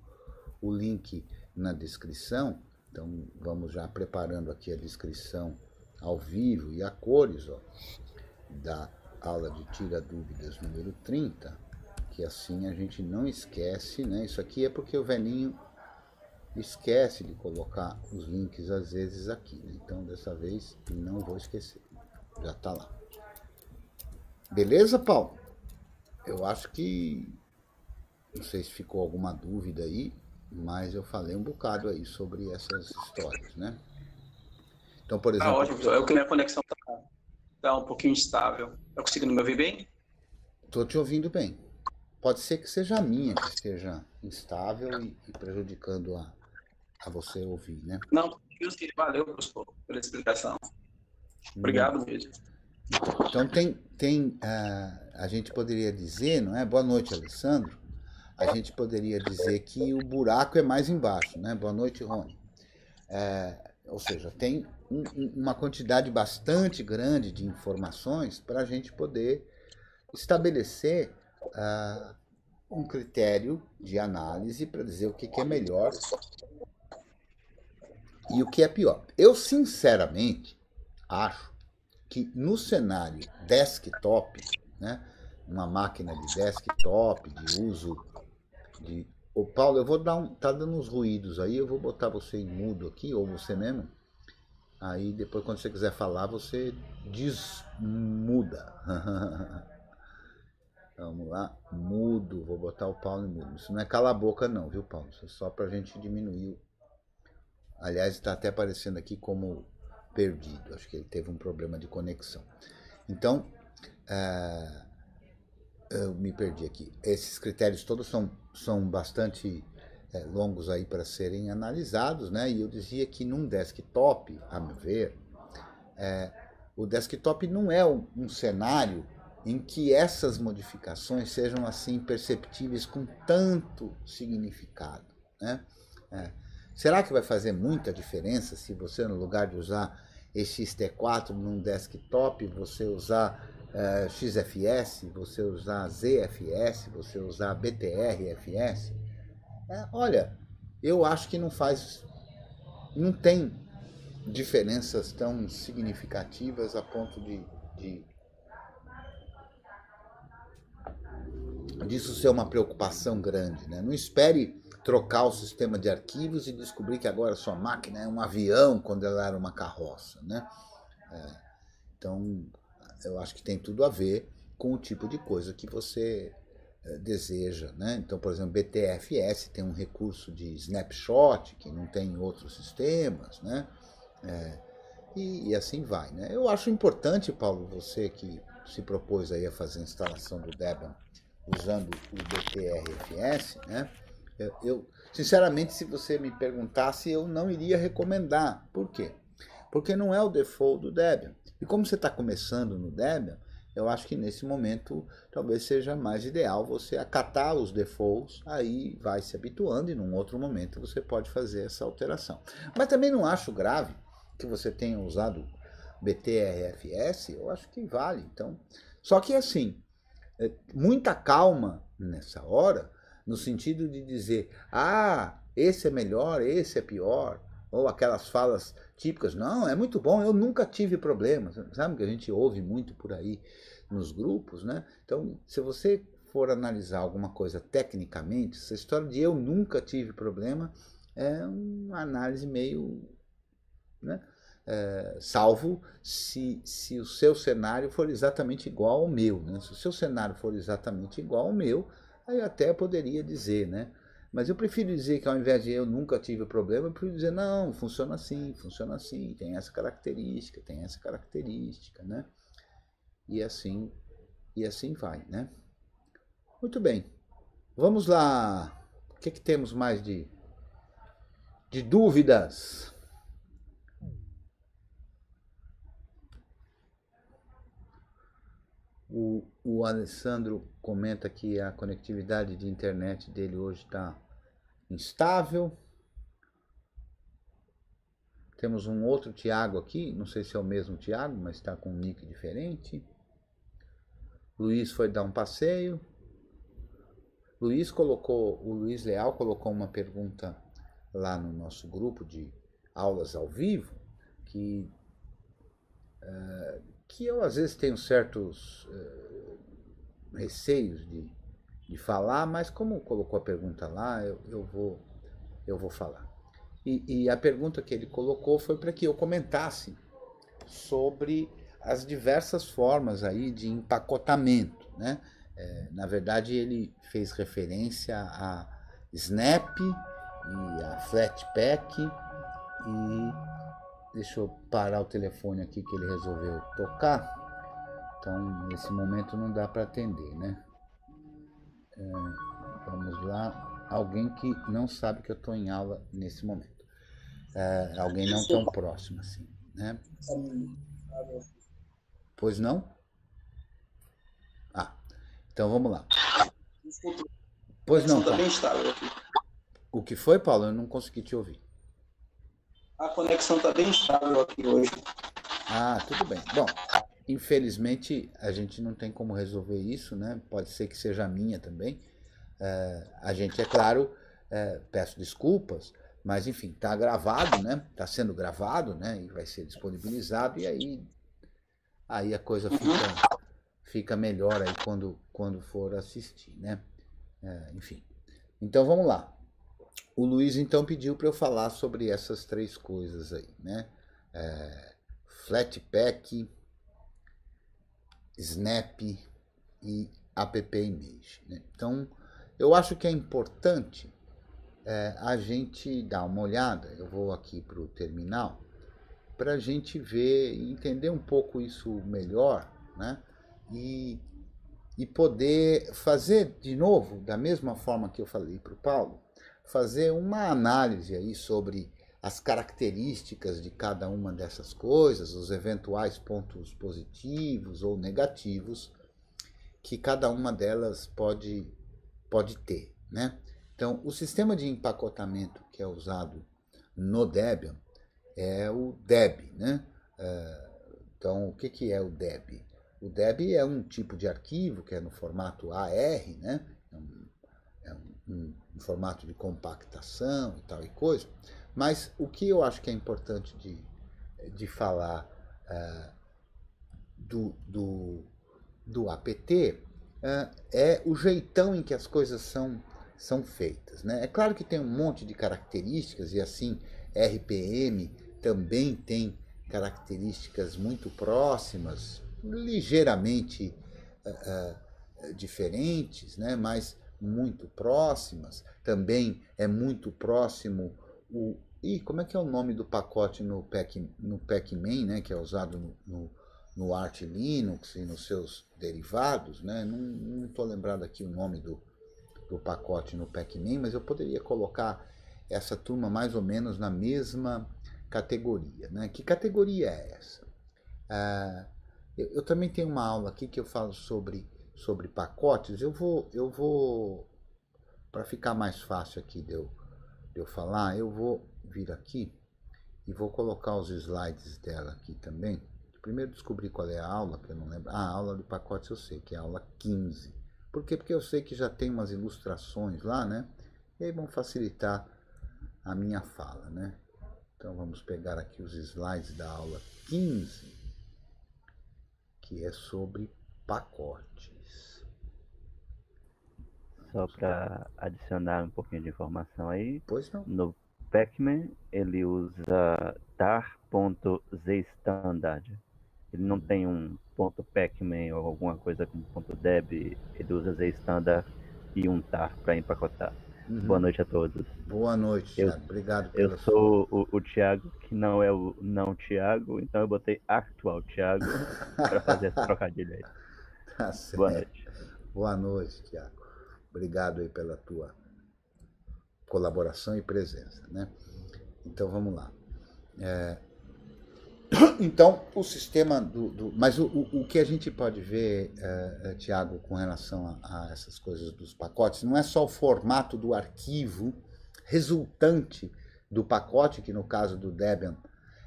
o link na descrição, então vamos já preparando aqui a descrição ao vivo e a cores ó, da aula de Tira Dúvidas número 30, que assim a gente não esquece, né? Isso aqui é porque o velhinho esquece de colocar os links às vezes aqui, né? Então dessa vez não vou esquecer, já está lá. Beleza, Paulo? Eu acho que, não sei se ficou alguma dúvida aí, mas eu falei um bocado aí sobre essas histórias, né? Então, por tá exemplo. Tá ótimo, Eu que minha conexão tá, tá um pouquinho instável. Tá conseguindo me ouvir bem? Estou te ouvindo bem. Pode ser que seja a minha que esteja instável e, e prejudicando a, a você ouvir, né? Não, eu sei. Valeu, professor, pela explicação. Hum. Obrigado hum. mesmo. Então, tem, tem uh, a gente poderia dizer, não é? Boa noite, Alessandro a gente poderia dizer que o buraco é mais embaixo, né? Boa noite, Rony. É, ou seja, tem um, uma quantidade bastante grande de informações para a gente poder estabelecer uh, um critério de análise para dizer o que, que é melhor e o que é pior. Eu, sinceramente, acho que no cenário desktop, né, uma máquina de desktop, de uso de Ô Paulo, eu vou dar um. Tá dando uns ruídos aí, eu vou botar você em mudo aqui, ou você mesmo. Aí depois quando você quiser falar, você desmuda. Vamos lá, mudo, vou botar o Paulo em mudo. Isso não é cala a boca não, viu Paulo? Isso é só pra gente diminuir. Aliás, está até aparecendo aqui como perdido. Acho que ele teve um problema de conexão. Então. É eu me perdi aqui. Esses critérios todos são, são bastante é, longos aí para serem analisados, né? E eu dizia que num desktop, a meu ver, é, o desktop não é um, cenário em que essas modificações sejam assim perceptíveis com tanto significado, né? É, será que vai fazer muita diferença se você, no lugar de usar esse T4 num desktop, você usar uh, eh, XFS, você usar ZFS, você usar BTRFS, é, olha, eu acho que não faz, não tem diferenças tão significativas a ponto de, de disso ser uma preocupação grande. Né? Não espere trocar o sistema de arquivos e descobrir que agora sua máquina é um avião quando ela era uma carroça. Né? É, então, eu acho que tem tudo a ver com o tipo de coisa que você eh, deseja, né? Então, por exemplo, BTFS tem um recurso de snapshot que não tem em outros sistemas, né? É, e, e, assim vai, né? Eu acho importante, Paulo, você que se propôs aí a fazer a instalação do Debian usando o BTRFS, né? Eu, eu, sinceramente, se você me perguntasse, eu não iria recomendar. Por quê? Porque não é o default do Debian. E como você está começando no Debian, eu acho que nesse momento talvez seja mais ideal você acatar os defaults, aí vai se habituando e num outro momento você pode fazer essa alteração. Mas também não acho grave que você tenha usado BTRFS, eu acho que vale. Então, só que assim, é, muita calma nessa hora, no sentido de dizer, ah, esse é melhor, esse é pior, ou aquelas falas típicas. Não, é muito bom, eu nunca tive problemas. Sabe que a gente ouve muito por aí nos grupos, né? Então, se você for analisar alguma coisa tecnicamente, essa história de eu nunca tive problema é uma análise meio, né? É, salvo se, se o seu cenário for exatamente igual ao meu. Né? Se o seu cenário for exatamente igual ao meu, aí até poderia dizer, né? Mas eu prefiro dizer que ao invés de eu nunca tive problema, eu prefiro dizer, não, funciona assim, funciona assim, tem essa característica, tem essa característica, né? E assim, e assim vai, né? Muito bem. Vamos lá. O que, é que temos mais de, de dúvidas? O, o Alessandro comenta que a conectividade de internet dele hoje está instável. Temos um outro Tiago aqui, não sei se é o mesmo Tiago, mas está com um nick diferente. Luiz foi dar um passeio. Luiz colocou, o Luiz Leal colocou uma pergunta lá no nosso grupo de aulas ao vivo, que, uh, que eu às vezes tenho certos uh, receios de de falar, mas como colocou a pergunta lá, eu, eu vou, eu vou falar. E, e a pergunta que ele colocou foi para que eu comentasse sobre as diversas formas aí de empacotamento, né? É, na verdade, ele fez referência a Snap e a Flatpak e deixa eu parar o telefone aqui que ele resolveu tocar. Então, nesse momento não dá para atender, né? Ah, vamos lá, alguém que não sabe que eu estou em aula nesse momento. É, alguém não tão próximo assim, né? Pois não? Ah, então vamos lá. Pois não, Paulo. Tá. O que foi, Paulo? Eu não consegui te ouvir. A conexão está bem estável aqui hoje. Ah, tudo bem. Bom, Infelizmente, a gente não tem como resolver isso, né? Pode ser que seja minha também. É, a gente, é claro, é, peço desculpas, mas enfim, está gravado, né? Está sendo gravado, né? E vai ser disponibilizado e aí, aí a coisa uhum. fica, fica melhor aí quando, quando for assistir, né? É, enfim. Então vamos lá. O Luiz então pediu para eu falar sobre essas três coisas aí, né? É, Flatpak, Snap e App Image. Né? Então, eu acho que é importante é, a gente dar uma olhada. Eu vou aqui para o terminal para a gente ver, entender um pouco isso melhor, né? E, e poder fazer de novo, da mesma forma que eu falei para o Paulo, fazer uma análise aí sobre as características de cada uma dessas coisas, os eventuais pontos positivos ou negativos que cada uma delas pode, pode ter. Né? Então, o sistema de empacotamento que é usado no Debian é o Deb. Né? É, então, o que é o Deb? O Deb é um tipo de arquivo que é no formato AR, né? é um, é um, um formato de compactação e tal e coisa mas o que eu acho que é importante de, de falar uh, do, do, do APT uh, é, é o jeitão em que as coisas são, são feitas. Né? É claro que tem um monte de características, e assim, RPM também tem características muito próximas, ligeiramente uh, diferentes, né? mas muito próximas. Também é muito próximo o, e como é que é o nome do pacote no Pac-Man, no Pac né? Que é usado no, no, no Arch Linux e nos seus derivados, né? Não estou lembrado aqui o nome do, do pacote no Pac-Man, mas eu poderia colocar essa turma mais ou menos na mesma categoria, né? Que categoria é essa? Ah, eu, eu também tenho uma aula aqui que eu falo sobre sobre pacotes, eu vou, eu vou para ficar mais fácil aqui de eu, de eu falar, eu vou vir aqui e vou colocar os slides dela aqui também. Primeiro descobri qual é a aula, que eu não lembro. Ah, a aula de pacotes eu sei, que é a aula 15. Por quê? Porque eu sei que já tem umas ilustrações lá, né? E aí vão facilitar a minha fala, né? Então vamos pegar aqui os slides da aula 15, que é sobre pacotes. Só para adicionar um pouquinho de informação aí. Pois não. No Pac-Man, ele usa tar.zstandard. Ele não hum. tem um ponto pac ou alguma coisa como ponto deb, ele usa zstandard e um tar para empacotar. Uhum. Boa noite a todos. Boa noite, Thiago. Eu, Obrigado pela Eu sou o, o Thiago, que não é o não Thiago, então eu botei actual Thiago para fazer essa trocadilha aí. Tá Boa noite. Boa noite, Thiago. Obrigado aí pela tua colaboração e presença. Né? Então vamos lá. É, então, o sistema do. do mas o, o, que a gente pode ver, é, é, Tiago, com relação a, a, essas coisas dos pacotes, não é só o formato do arquivo resultante do pacote, que no caso do Debian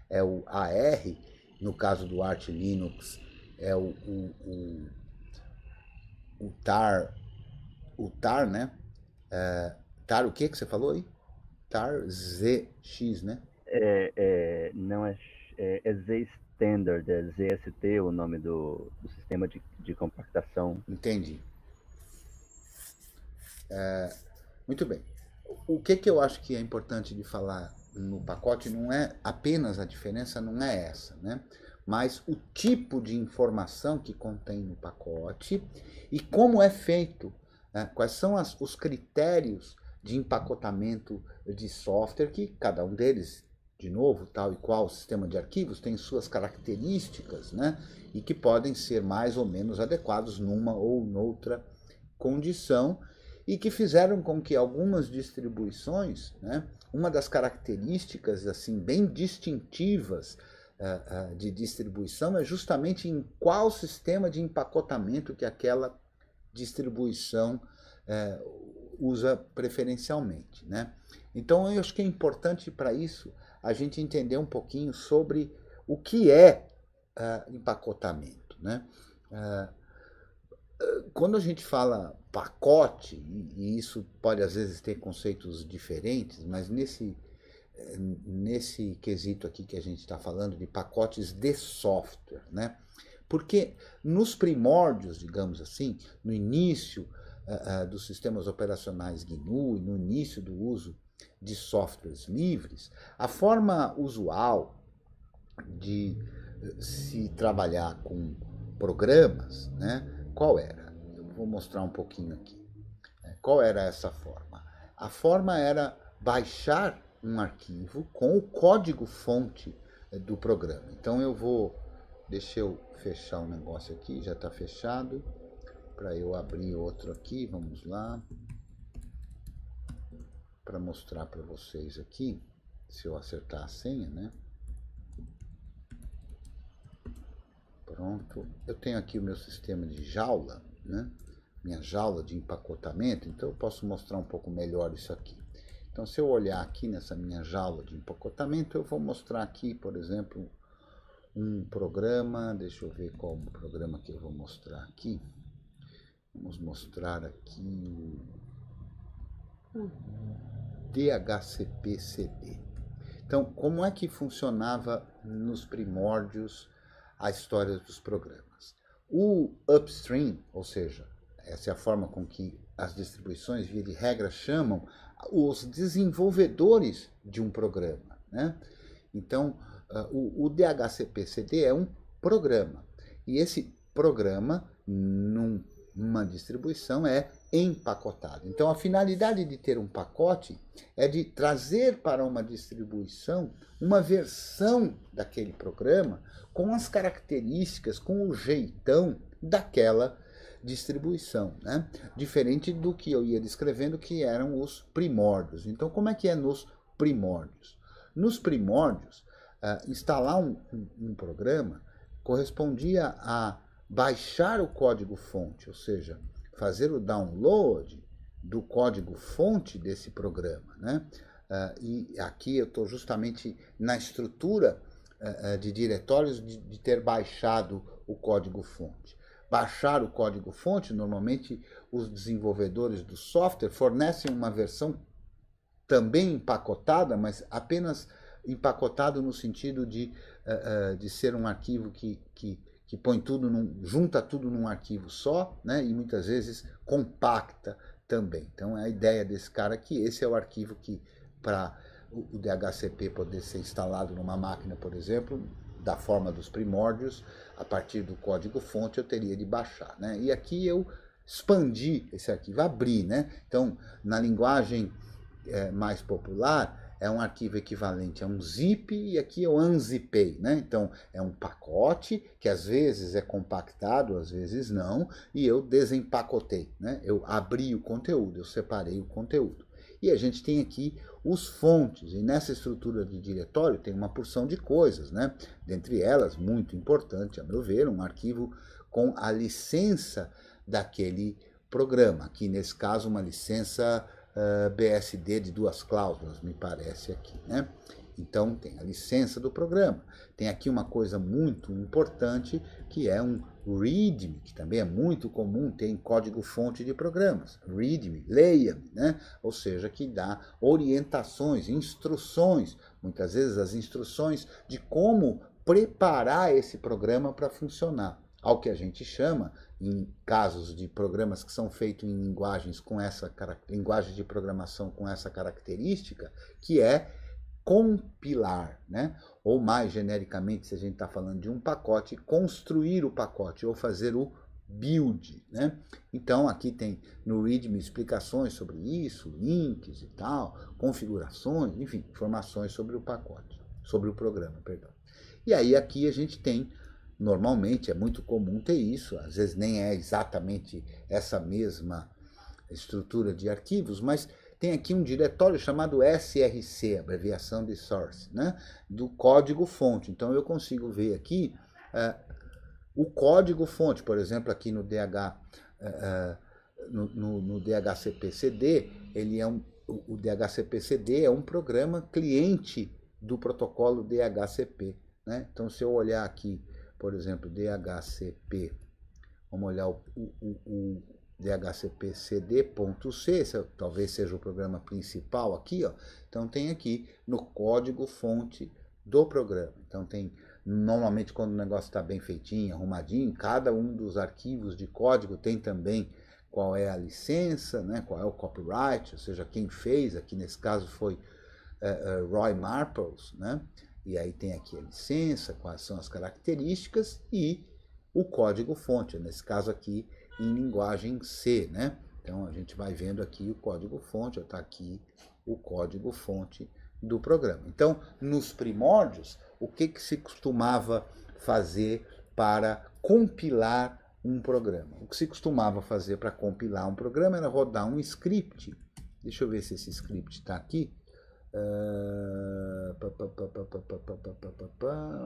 é o AR, no caso do Arch Linux é o, o, o, o TAR, o TAR, né? É, Tar o que que você falou aí? Tar ZX, né? É, é, não é, é, é Z Standard, é ZST é o nome do, do sistema de, de compactação. Entendi. É, muito bem. O que, que eu acho que é importante de falar no pacote não é apenas a diferença, não é essa, né? Mas o tipo de informação que contém no pacote e como é feito, né? quais são as, os critérios de empacotamento de software, que cada um deles, de novo, tal e qual sistema de arquivos, tem suas características, né? E que podem ser mais ou menos adequados numa ou noutra condição, e que fizeram com que algumas distribuições, né? Uma das características, assim, bem distintivas eh, eh, de distribuição é justamente em qual sistema de empacotamento que aquela distribuição eh, usa preferencialmente, né? Então eu acho que é importante para isso a gente entender um pouquinho sobre o que é uh, empacotamento, né? Uh, quando a gente fala pacote, e isso pode às vezes ter conceitos diferentes, mas nesse, eh, nesse quesito aqui que a gente está falando de pacotes de software, né? Porque nos primórdios, digamos assim, no início dos sistemas operacionais GNU e no início do uso de softwares livres, a forma usual de se trabalhar com programas, né? Qual era? Eu vou mostrar um pouquinho aqui. É, qual era essa forma? A forma era baixar um arquivo com o código-fonte é, do programa. Então eu vou, deixa eu fechar o negócio aqui, já está fechado para eu abrir outro aqui, vamos lá, para mostrar para vocês aqui, se eu acertar a senha, né? Pronto, eu tenho aqui o meu sistema de jaula, né? Minha jaula de empacotamento, então eu posso mostrar um pouco melhor isso aqui. Então, se eu olhar aqui nessa minha jaula de empacotamento, eu vou mostrar aqui, por exemplo, um programa, deixa eu ver qual programa que eu vou mostrar aqui. Vamos mostrar aqui o, o hum. DHCP-CD. Então, como é que funcionava nos primórdios a história dos programas? O upstream, ou seja, essa é a forma com que as distribuições, via de regra, chamam os desenvolvedores de um programa. Né? Então, ah, o, o DHCP-CD é um programa. E esse programa, num uma distribuição é empacotada. Então, a finalidade de ter um pacote é de trazer para uma distribuição uma versão daquele programa com as características, com o jeitão daquela distribuição, né? Diferente do que eu ia descrevendo que eram os primórdios. Então, como é que é nos primórdios? Nos primórdios, uh, instalar um, um, um programa correspondia a baixar o código-fonte, ou seja, fazer o download do código-fonte desse programa. Né? Uh, e aqui eu estou justamente na estrutura uh, de diretórios de, de, ter baixado o código-fonte. Baixar o código-fonte, normalmente os desenvolvedores do software fornecem uma versão também empacotada, mas apenas empacotado no sentido de, uh, de ser um arquivo que, que que põe tudo, num, junta tudo num arquivo só, né? E muitas vezes compacta também. Então é a ideia desse cara que esse é o arquivo que para o DHCP poder ser instalado numa máquina, por exemplo, da forma dos primórdios, a partir do código-fonte eu teria de baixar, né? E aqui eu expandi esse arquivo, abri, né? Então na linguagem é, mais popular é um arquivo equivalente a um zip e aqui eu unzipei, né? Então é um pacote que às vezes é compactado, às vezes não, e eu desempacotei, né? Eu abri o conteúdo, eu separei o conteúdo. E a gente tem aqui os fontes, e nessa estrutura de diretório tem uma porção de coisas, né? Dentre elas, muito importante, a meu ver, um arquivo com a licença daquele programa, que nesse caso uma licença BSD de duas cláusulas, me parece aqui, né? Então tem a licença do programa. Tem aqui uma coisa muito importante que é um readme, que também é muito comum, tem código fonte de programas. Readme, leia-me, né? Ou seja, que dá orientações, instruções, muitas vezes as instruções de como preparar esse programa para funcionar, ao que a gente chama em casos de programas que são feitos em linguagens com essa linguagem de programação com essa característica, que é compilar, né? Ou mais genericamente, se a gente está falando de um pacote, construir o pacote ou fazer o build, né? Então aqui tem no README explicações sobre isso, links e tal, configurações, enfim, informações sobre o pacote, sobre o programa, perdão. E aí aqui a gente tem Normalmente é muito comum ter isso, às vezes nem é exatamente essa mesma estrutura de arquivos, mas tem aqui um diretório chamado SRC, abreviação de source, né? do código-fonte. Então eu consigo ver aqui uh, o código-fonte, por exemplo, aqui no DH. Uh, é, é, no, no, no DHCP-CD, ele é um, o DHCP-CD é um programa cliente do protocolo DHCP. Né? Então, se eu olhar aqui por exemplo, DHCP. Vamos olhar o, o, o, DHCP CD.c, é talvez seja o programa principal aqui, ó. Então tem aqui no código fonte do programa. Então tem normalmente quando o negócio está bem feitinho, arrumadinho, cada um dos arquivos de código tem também qual é a licença, né? Qual é o copyright, ou seja, quem fez. Aqui nesse caso foi uh, uh, Roy Marples, né? E aí tem aqui a licença, quais são as características e o código-fonte, nesse caso aqui em linguagem C, né? Então a gente vai vendo aqui o código-fonte, está aqui o código-fonte do programa. Então, nos primórdios, o que, que se costumava fazer para compilar um programa? O que se costumava fazer para compilar um programa era rodar um script. Deixa eu ver se esse script está aqui.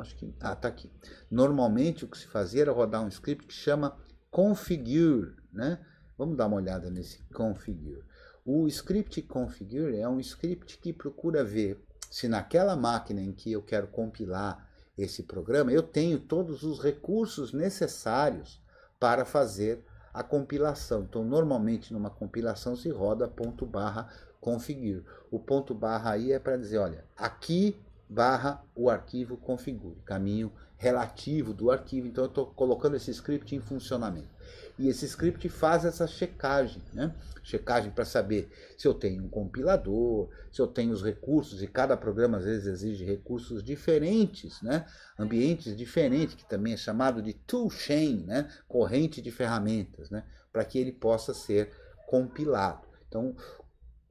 Acho que. Ah, tá aqui. Normalmente o que se fazia era rodar um script que chama configure, né? Vamos dar uma olhada nesse configure. O script configure é um script que procura ver se naquela máquina em que eu quero compilar esse programa, eu tenho todos os recursos necessários para fazer a compilação. Então, normalmente numa compilação se roda ponto barra configure. O ponto barra aí é para dizer, olha, aqui barra o arquivo configure, caminho relativo do arquivo. Então eu estou colocando esse script em funcionamento. E esse script faz essa checagem, né? Checagem para saber se eu tenho um compilador, se eu tenho os recursos, e cada programa às vezes exige recursos diferentes, né? Ambientes diferentes, que também é chamado de toolchain, né? Corrente de ferramentas, né? Para que ele possa ser compilado. Então,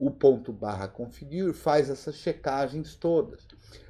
o ponto barra configure faz essas checagens todas.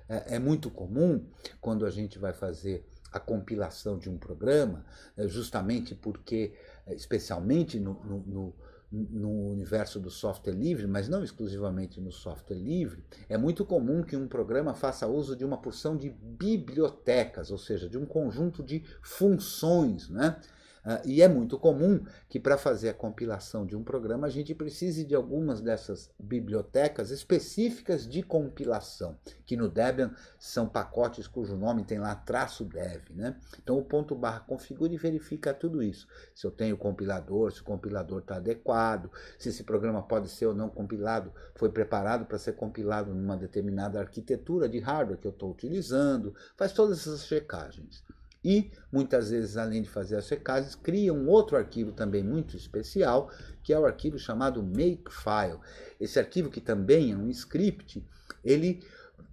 É, é, muito comum quando a gente vai fazer a compilação de um programa, é, justamente porque, é, especialmente no, no, no, no universo do software livre, mas não exclusivamente no software livre, é muito comum que um programa faça uso de uma porção de bibliotecas, ou seja, de um conjunto de funções, né? Uh, e é muito comum que para fazer a compilação de um programa a gente precise de algumas dessas bibliotecas específicas de compilação, que no Debian são pacotes cujo nome tem lá traço dev. Né? Então o ponto barra configura e verifica tudo isso. Se eu tenho compilador, se o compilador está adequado, se esse programa pode ser ou não compilado, foi preparado para ser compilado numa determinada arquitetura de hardware que eu estou utilizando, faz todas essas checagens. E muitas vezes, além de fazer as recases, cria um outro arquivo também muito especial, que é o arquivo chamado Makefile. Esse arquivo, que também é um script, ele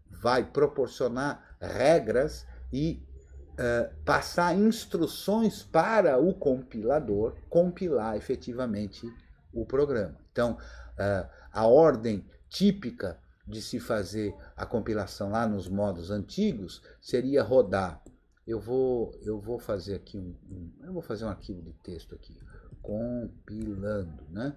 vai proporcionar regras e Uh, passar instruções para o compilador compilar efetivamente o programa. Então, uh, a ordem típica de se fazer a compilação lá nos modos antigos seria rodar eu vou, eu vou fazer aqui um, um, eu vou fazer um arquivo de texto aqui, compilando, né?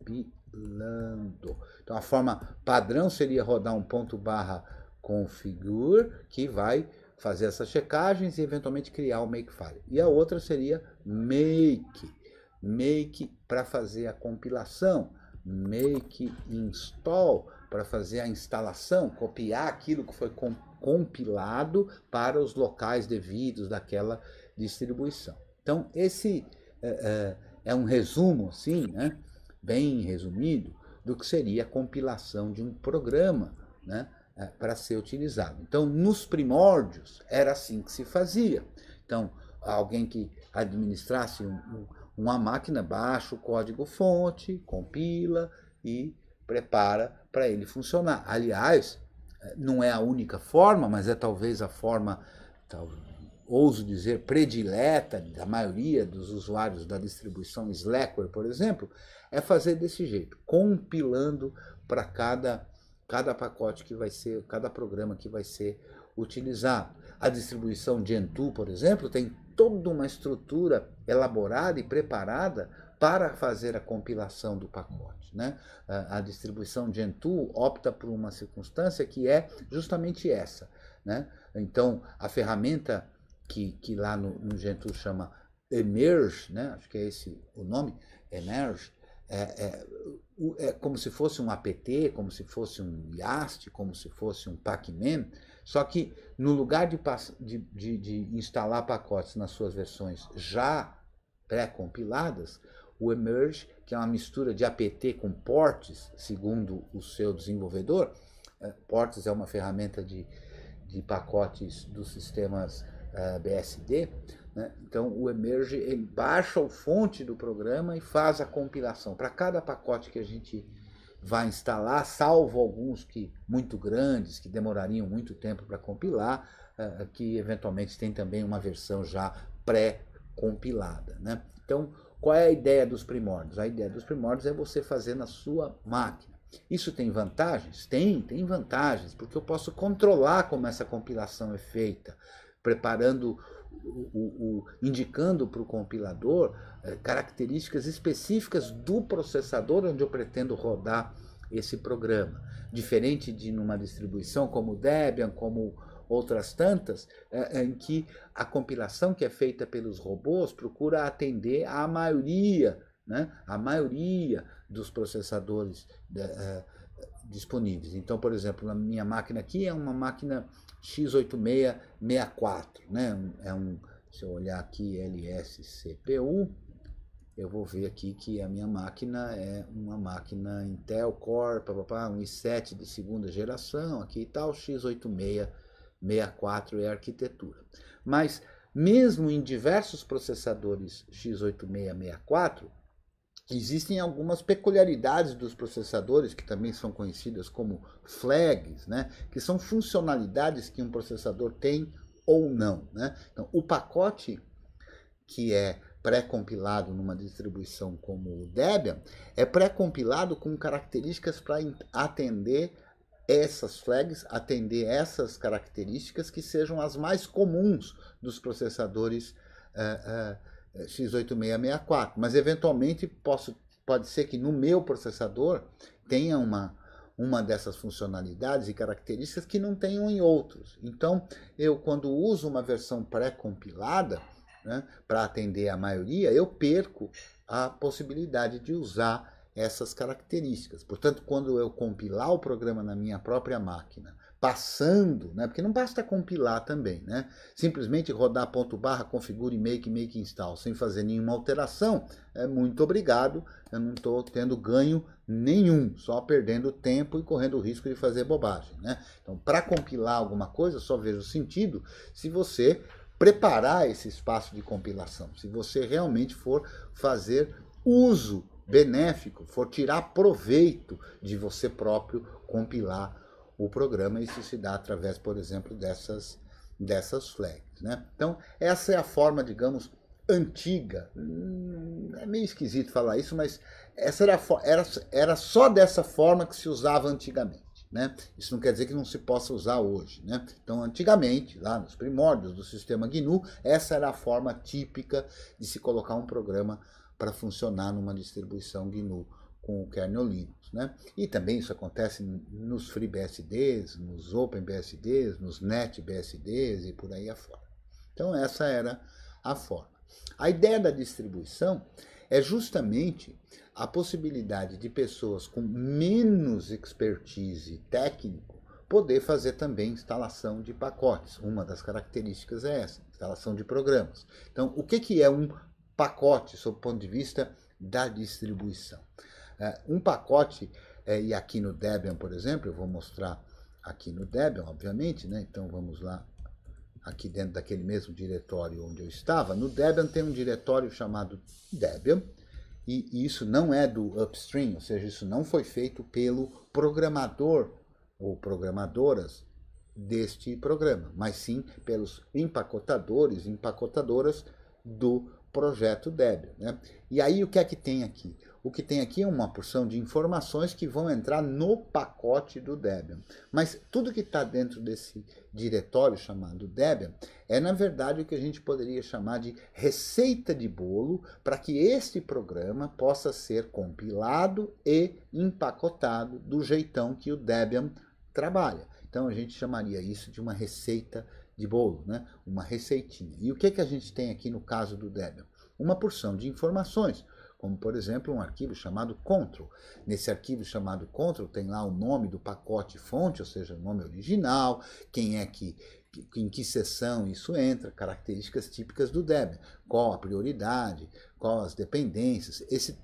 Compilando. Então a forma padrão seria rodar um ponto barra configure que vai fazer essas checagens e eventualmente criar o um makefile. E a outra seria make, make para fazer a compilação, make install para fazer a instalação, copiar aquilo que foi compilado compilado para os locais devidos daquela distribuição. Então, esse é, é, é um resumo, assim, né, bem resumido, do que seria a compilação de um programa né, eh, para ser utilizado. Então, nos primórdios, era assim que se fazia. Então, alguém que administrasse um, um, uma máquina, baixa o código-fonte, compila e prepara para ele funcionar. Aliás, não é a única forma, mas é talvez a forma, tal, ouso dizer, predileta da maioria dos usuários da distribuição Slackware, por exemplo, é fazer desse jeito, compilando para cada, cada pacote que vai ser, cada programa que vai ser utilizado. A distribuição Gentoo, por exemplo, tem toda uma estrutura elaborada e preparada para fazer a compilação do pacote. Né? A, distribuição de Gentoo opta por uma circunstância que é justamente essa. Né? Então, a ferramenta que, que lá no, no Gentoo chama Emerge, né? acho que é esse o nome, Emerge, é, é, é, como se fosse um APT, como se fosse um IAST, como se fosse um Pac-Man, só que no lugar de, de, de, de instalar pacotes nas suas versões já pré-compiladas, o Emerge, que é uma mistura de APT com ports segundo o seu desenvolvedor, é, ports é uma ferramenta de, de pacotes dos sistemas uh, é, BSD. Né? Então, o Emerge ele baixa o fonte do programa e faz a compilação. Para cada pacote que a gente vai instalar, salvo alguns que muito grandes, que demorariam muito tempo para compilar, uh, que eventualmente tem também uma versão já pré-compilada. Né? Então, qual é a ideia dos primórdios? A ideia dos primórdios é você fazer na sua máquina. Isso tem vantagens? Tem, tem vantagens, porque eu posso controlar como essa compilação é feita, preparando, o, o, o indicando para o compilador eh, características específicas do processador onde eu pretendo rodar esse programa. Diferente de numa distribuição como o Debian, como outras tantas, é, é, em que a compilação que é feita pelos robôs procura atender à maioria, né, a maioria dos processadores de, né, uh, é, disponíveis. Então, por exemplo, a minha máquina aqui é uma máquina x8664, né, é um, se eu olhar aqui LSCPU, eu vou ver aqui que a minha máquina é uma máquina Intel Core, papapá, um i7 de segunda geração, aqui e tal, x86 64 é arquitetura. Mas mesmo em diversos processadores x8664, existem algumas peculiaridades dos processadores que também são conhecidas como flags, né? Que são funcionalidades que um processador tem ou não, né? Então, o pacote que é pré-compilado numa distribuição como o Debian é pré-compilado com características para atender essas flags, atender essas características que sejam as mais comuns dos processadores uh, uh, x8664. Mas, eventualmente, posso, pode ser que no meu processador tenha uma, uma dessas funcionalidades e características que não tenham em outros. Então, eu, quando uso uma versão pré-compilada né, para atender a maioria, eu perco a possibilidade de usar essas características. Portanto, quando eu compilar o programa na minha própria máquina, passando, né? porque não basta compilar também, né? simplesmente rodar ponto barra, configure make, make install, sem fazer nenhuma alteração, é muito obrigado, eu não estou tendo ganho nenhum, só perdendo tempo e correndo o risco de fazer bobagem. Né? Então, para compilar alguma coisa, só vejo sentido se você preparar esse espaço de compilação, se você realmente for fazer uso benéfico, for tirar proveito de você próprio compilar o programa. Isso se dá através, por exemplo, dessas, dessas flags. Né? Então, essa é a forma, digamos, antiga. Hum, é meio esquisito falar isso, mas essa era, era, era só dessa forma que se usava antigamente. Né? Isso não quer dizer que não se possa usar hoje. Né? Então, antigamente, lá nos primórdios do sistema GNU, essa era a forma típica de se colocar um programa para funcionar numa distribuição GNU com o kernel Linux. Né? E também isso acontece nos FreeBSDs, nos OpenBSDs, nos NetBSDs e por aí afora. Então essa era a forma. A ideia da distribuição é justamente a possibilidade de pessoas com menos expertise técnico poder fazer também instalação de pacotes. Uma das características é essa, instalação de programas. Então, o que, que é um pacote, sob o ponto de vista da distribuição. É, um pacote, é, e aqui no Debian, por exemplo, eu vou mostrar aqui no Debian, obviamente, né? então vamos lá, aqui dentro daquele mesmo diretório onde eu estava. No Debian tem um diretório chamado Debian, e isso não é do upstream, ou seja, isso não foi feito pelo programador ou programadoras deste programa, mas sim pelos empacotadores, empacotadoras do projeto Debian. Né? E aí o que é que tem aqui? O que tem aqui é uma porção de informações que vão entrar no pacote do Debian. Mas tudo que está dentro desse diretório chamado Debian é, na verdade, o que a gente poderia chamar de receita de bolo para que este programa possa ser compilado e empacotado do jeitão que o Debian trabalha. Então a gente chamaria isso de uma receita de bolo, né? uma receitinha. E o que, que a gente tem aqui no caso do Debian? Uma porção de informações, como por exemplo um arquivo chamado control. Nesse arquivo chamado control tem lá o nome do pacote fonte, ou seja, o nome original, quem é que em que seção isso entra, características típicas do Debian, qual a prioridade, qual as dependências, esse,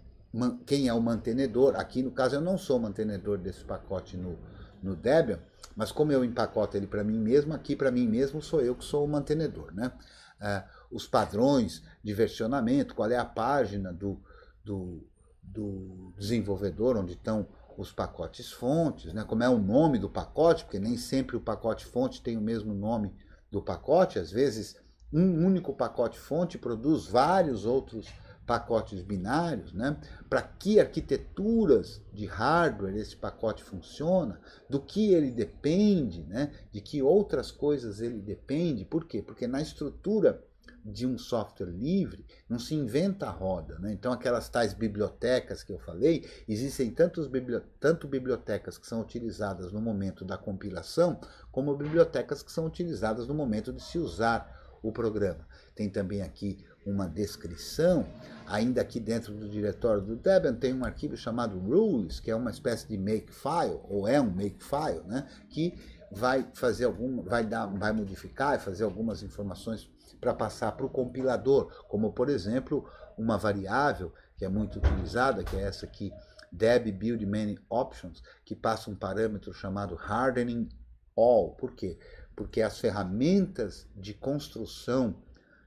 quem é o mantenedor. Aqui no caso eu não sou mantenedor desse pacote no, no Debian, mas como eu empacoto ele para mim mesmo, aqui para mim mesmo sou eu que sou o mantenedor, né? É, os padrões de versionamento, qual é a página do, do, do desenvolvedor onde estão os pacotes fontes, né? como é o nome do pacote, porque nem sempre o pacote fonte tem o mesmo nome do pacote, às vezes um único pacote fonte produz vários outros pacotes binários, né? para que arquiteturas de hardware esse pacote funciona, do que ele depende, né? de que outras coisas ele depende. Por quê? Porque na estrutura de um software livre, não se inventa a roda. Né? Então, aquelas tais bibliotecas que eu falei, existem tantos bibli tanto bibliotecas que são utilizadas no momento da compilação, como bibliotecas que são utilizadas no momento de se usar o programa. Tem também aqui uma descrição, ainda aqui dentro do diretório do Debian tem um arquivo chamado rules, que é uma espécie de makefile, ou é um makefile, né, que vai fazer algum, vai dar, vai modificar e fazer algumas informações para passar para o compilador, como por exemplo, uma variável que é muito utilizada, que é essa aqui, deb build many options, que passa um parâmetro chamado hardening all. Por quê? Porque as ferramentas de construção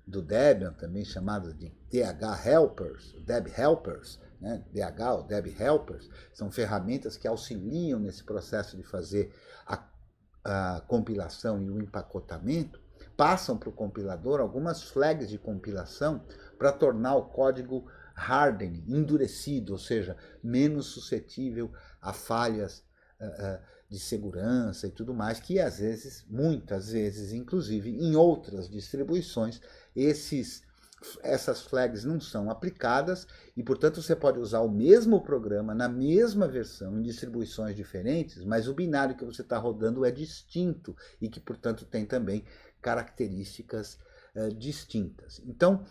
do Debian, também chamado de DH Helpers, Deb Helpers, né? DH ou Deb Helpers, são ferramentas que auxiliam nesse processo de fazer a, a compilação e o empacotamento, passam para o compilador algumas flags de compilação para tornar o código hardened, endurecido, ou seja, menos suscetível a falhas uh, uh, de segurança e tudo mais, que às vezes, muitas vezes, inclusive em outras distribuições, esses essas flags não são aplicadas e, portanto, você pode usar o mesmo programa na mesma versão em distribuições diferentes, mas o binário que você está rodando é distinto e que, portanto, tem também características eh, distintas. Então,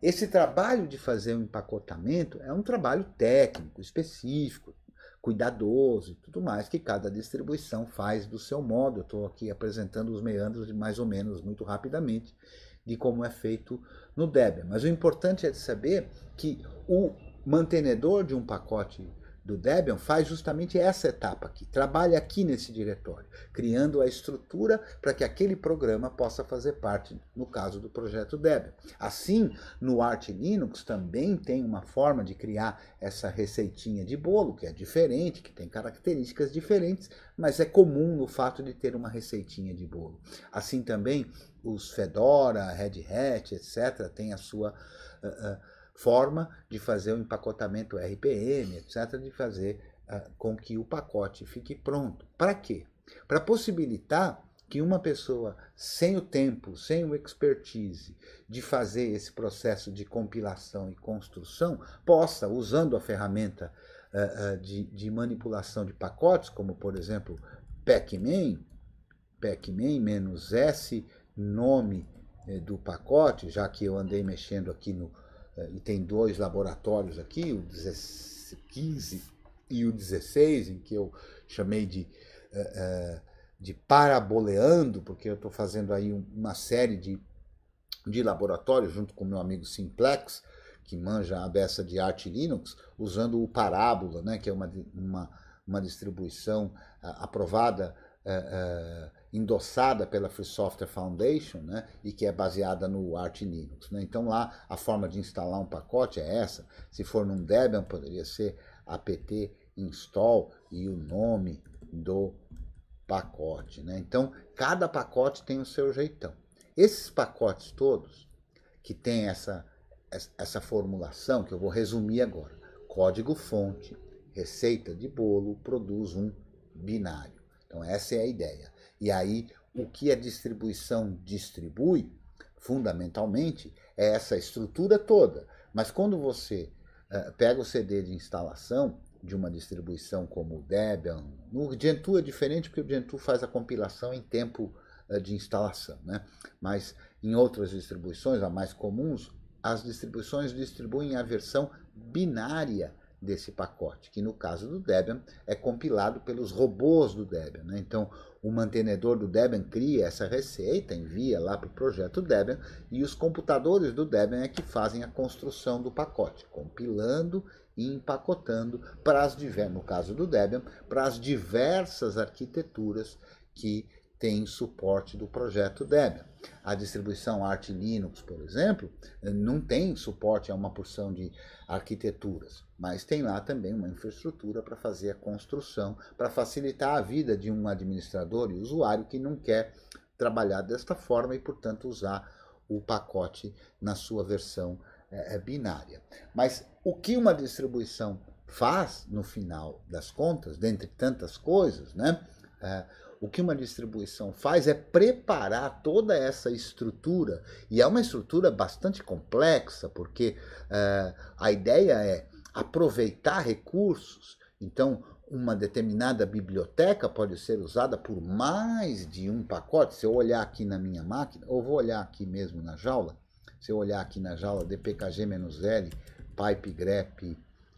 esse trabalho de fazer um empacotamento é um trabalho técnico específico, cuidadoso e tudo mais que cada distribuição faz do seu modo. Eu estou aqui apresentando os meandros mais ou menos muito rapidamente de como é feito no Debian. Mas o importante é de saber que o mantenedor de um pacote do Debian faz justamente essa etapa aqui, trabalha aqui nesse diretório, criando a estrutura para que aquele programa possa fazer parte, no caso do projeto Debian. Assim, no Arch Linux também tem uma forma de criar essa receitinha de bolo, que é diferente, que tem características diferentes, mas é comum o fato de ter uma receitinha de bolo. Assim também, os Fedora, Red Hat, etc., têm a sua... Uh, uh, forma de fazer o empacotamento RPM, etc., de fazer uh, com que o pacote fique pronto. Para quê? Para possibilitar que uma pessoa sem o tempo, sem o expertise de fazer esse processo de compilação e construção, possa, usando a ferramenta uh, uh, de, de, manipulação de pacotes, como por exemplo Pac-Man, Pac-Man S, nome eh, do pacote, já que eu andei mexendo aqui no, é, e tem dois laboratórios aqui, o 15 e o 16, em que eu chamei de, é, é, de paraboleando, porque eu estou fazendo aí uma série de, de laboratórios junto com meu amigo Simplex, que manja a beça de arte Linux, usando o Parábola, né, que é uma, uma, uma distribuição aprovada endossada pela Free Software Foundation né, e que é baseada no Arch Linux. Né? Então lá a forma de instalar um pacote é essa. Se for num Debian, poderia ser apt install e o nome do pacote. Né? Então cada pacote tem o seu jeitão. Esses pacotes todos que tem essa, essa formulação, que eu vou resumir agora, código-fonte, receita de bolo, produz um binário. Então essa é a ideia. E aí, o que a distribuição distribui, fundamentalmente, é essa estrutura toda. Mas quando você uh, pega o CD de instalação de uma distribuição como o Debian, no Gentoo é diferente porque o Gentoo faz a compilação em tempo uh, de instalação, né? Mas em outras distribuições, a mais comuns, as distribuições distribuem a versão binária desse pacote, que no caso do Debian é compilado pelos robôs do Debian. Né? Então, o mantenedor do Debian cria essa receita, envia lá para o projeto Debian e os computadores do Debian é que fazem a construção do pacote, compilando e empacotando para as no caso do Debian, para as diversas arquiteturas que têm suporte do projeto Debian. A distribuição Arch Linux, por exemplo, eh, não tem suporte a uma porção de arquiteturas, mas tem lá também uma infraestrutura para fazer a construção, para facilitar a vida de um administrador e usuário que não quer trabalhar desta forma e, portanto, usar o pacote na sua versão é, binária. Mas o que uma distribuição faz no final das contas, dentre tantas coisas, né? É, o que uma distribuição faz é preparar toda essa estrutura, e é uma estrutura bastante complexa, porque eh, a ideia é aproveitar recursos. Então, uma determinada biblioteca pode ser usada por mais de um pacote. Se eu olhar aqui na minha máquina, ou vou olhar aqui mesmo na jaula, se eu olhar aqui na jaula dpkg-l, pipe grep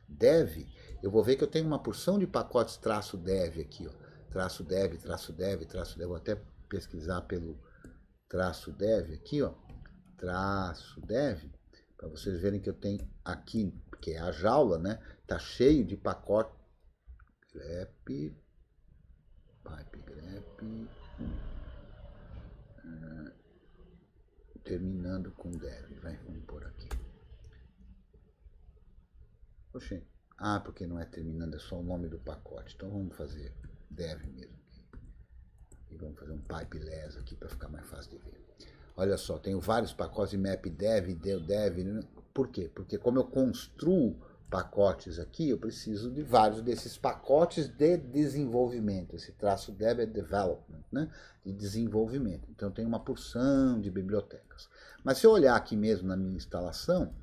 dev, eu vou ver que eu tenho uma porção de pacotes traço dev aqui, ó traço dev, traço dev, traço dev, vou até pesquisar pelo traço dev aqui, ó, traço dev, para vocês verem que eu tenho aqui, que é a jaula, né, tá cheio de pacote, grep, pipe grep, ah, terminando com dev, vai, vamos por aqui. Oxê. Ah, porque não é terminando, é só o nome do pacote. Então vamos fazer deve mesmo. E vamos fazer um pipe les aqui para ficar mais fácil de ver. Olha só, tenho vários pacotes de map dev, deu dev. Né? Por quê? Porque como eu construo pacotes aqui, eu preciso de vários desses pacotes de desenvolvimento. Esse traço dev é development, né? de desenvolvimento. Então eu tenho uma porção de bibliotecas. Mas se eu olhar aqui mesmo na minha instalação,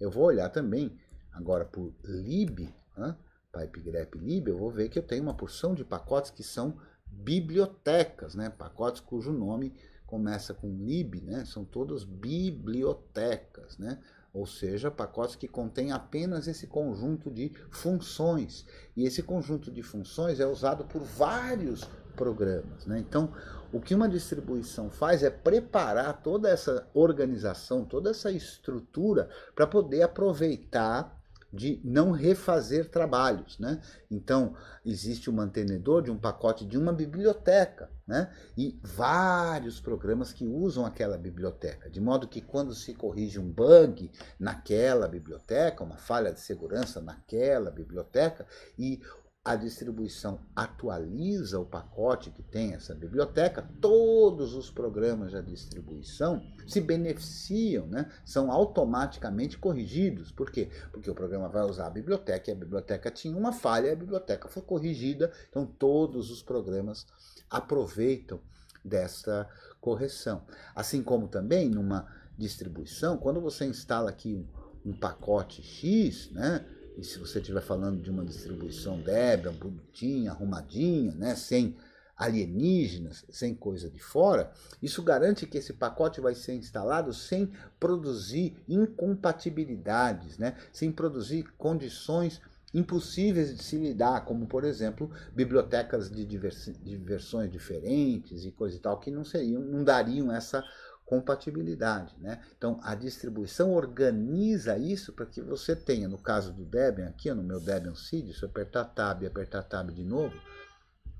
eu vou olhar também agora por lib, né? pipegrep Lib, eu vou ver que eu tenho uma porção de pacotes que são bibliotecas, né? Pacotes cujo nome começa com lib, né? São todos bibliotecas, né? Ou seja, pacotes que contêm apenas esse conjunto de funções. E esse conjunto de funções é usado por vários programas. Né? Então, o que uma distribuição faz é preparar toda essa organização, toda essa estrutura para poder aproveitar de não refazer trabalhos. Né? Então, existe o mantenedor de um pacote de uma biblioteca né? e vários programas que usam aquela biblioteca, de modo que quando se corrige um bug naquela biblioteca, uma falha de segurança naquela biblioteca, e a distribuição atualiza o pacote que tem essa biblioteca, todos os programas da distribuição se beneficiam, né? são automaticamente corrigidos. Por quê? Porque o programa vai usar a biblioteca e a biblioteca tinha uma falha, a biblioteca foi corrigida, então todos os programas aproveitam dessa correção. Assim como também numa distribuição, quando você instala aqui um pacote X, né? E se você estiver falando de uma distribuição débil, bonitinha, arrumadinha, né, sem alienígenas, sem coisa de fora, isso garante que esse pacote vai ser instalado sem produzir incompatibilidades, né, sem produzir condições impossíveis de se lidar, como por exemplo bibliotecas de versões diferentes e coisa e tal, que não seriam, não dariam essa compatibilidade. Né? Então, a distribuição organiza isso para que você tenha, no caso do Debian, aqui no meu Debian Seed, se eu apertar Tab e apertar Tab de novo,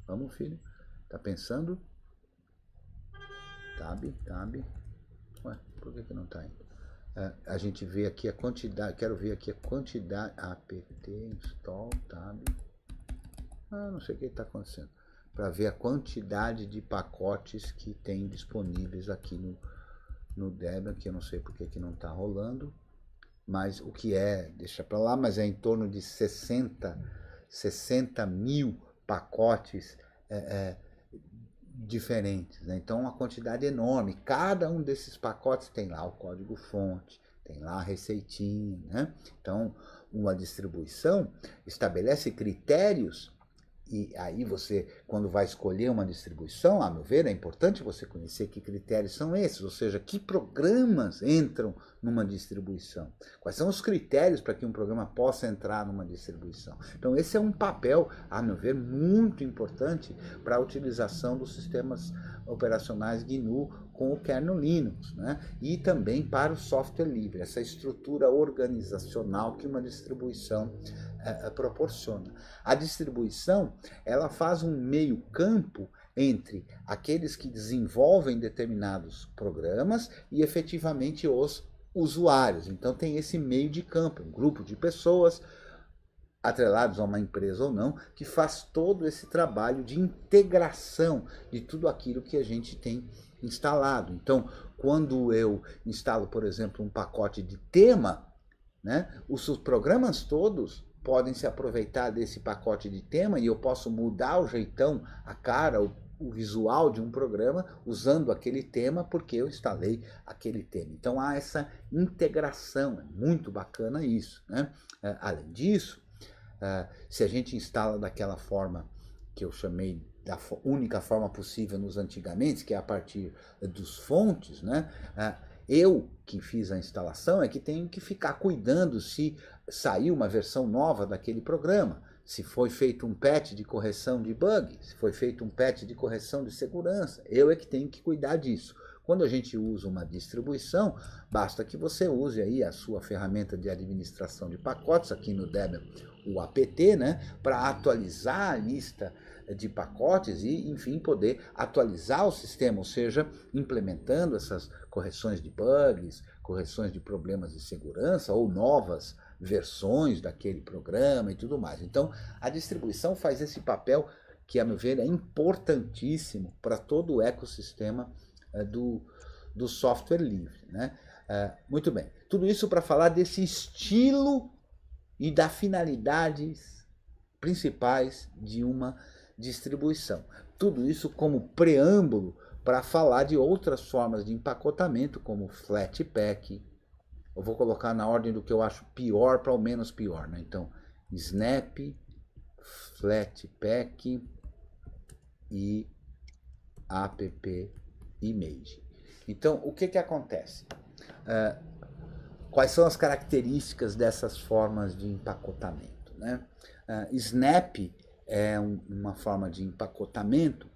vamos filho, tá pensando? Tab, Tab, ué, por que, que não está indo? É, a gente vê aqui a quantidade, quero ver aqui a quantidade, apt install tab, ah, não sei o que está acontecendo, para ver a quantidade de pacotes que tem disponíveis aqui no, no Debian, que eu não sei porque que não está rolando, mas o que é, deixa para lá, mas é em torno de 60, 60 mil pacotes é, é, diferentes. Né? Então, uma quantidade enorme. Cada um desses pacotes tem lá o código-fonte, tem lá a receitinha. Né? Então, uma distribuição estabelece critérios e aí você, quando vai escolher uma distribuição, a meu ver, é importante você conhecer que critérios são esses, ou seja, que programas entram numa distribuição. Quais são os critérios para que um programa possa entrar numa distribuição? Então, esse é um papel, a meu ver, muito importante para a utilização dos sistemas operacionais GNU com o kernel Linux, né? E também para o software livre, essa estrutura organizacional que uma distribuição proporciona. A distribuição ela faz um meio campo entre aqueles que desenvolvem determinados programas e efetivamente os usuários. Então tem esse meio de campo, um grupo de pessoas atrelados a uma empresa ou não, que faz todo esse trabalho de integração de tudo aquilo que a gente tem instalado. Então, quando eu instalo, por exemplo, um pacote de tema, né, os programas todos podem se aproveitar desse pacote de tema e eu posso mudar o jeitão, a cara, o, o visual de um programa usando aquele tema porque eu instalei aquele tema. Então há essa integração, é muito bacana isso. Né? É, além disso, é, se a gente instala daquela forma que eu chamei da única forma possível nos antigamente, que é a partir dos fontes, né? É, eu que fiz a instalação é que tenho que ficar cuidando se saiu uma versão nova daquele programa, se foi feito um patch de correção de bug, se foi feito um patch de correção de segurança. Eu é que tenho que cuidar disso. Quando a gente usa uma distribuição, basta que você use aí a sua ferramenta de administração de pacotes, aqui no Debian o APT, né, para atualizar a lista de pacotes e, enfim, poder atualizar o sistema, ou seja, implementando essas correções de bugs, correções de problemas de segurança ou novas versões daquele programa e tudo mais. Então, a distribuição faz esse papel que, a meu ver, é importantíssimo para todo o ecossistema eh, do, do software livre. Né? Eh, muito bem, tudo isso para falar desse estilo e das finalidades principais de uma distribuição. Tudo isso como preâmbulo para falar de outras formas de empacotamento, como Flatpak, eu vou colocar na ordem do que eu acho pior para o menos pior, né? Então, snap, flatpak e app image. Então, o que que acontece? Uh, quais são as características dessas formas de empacotamento, né? Uh, snap é um, uma forma de empacotamento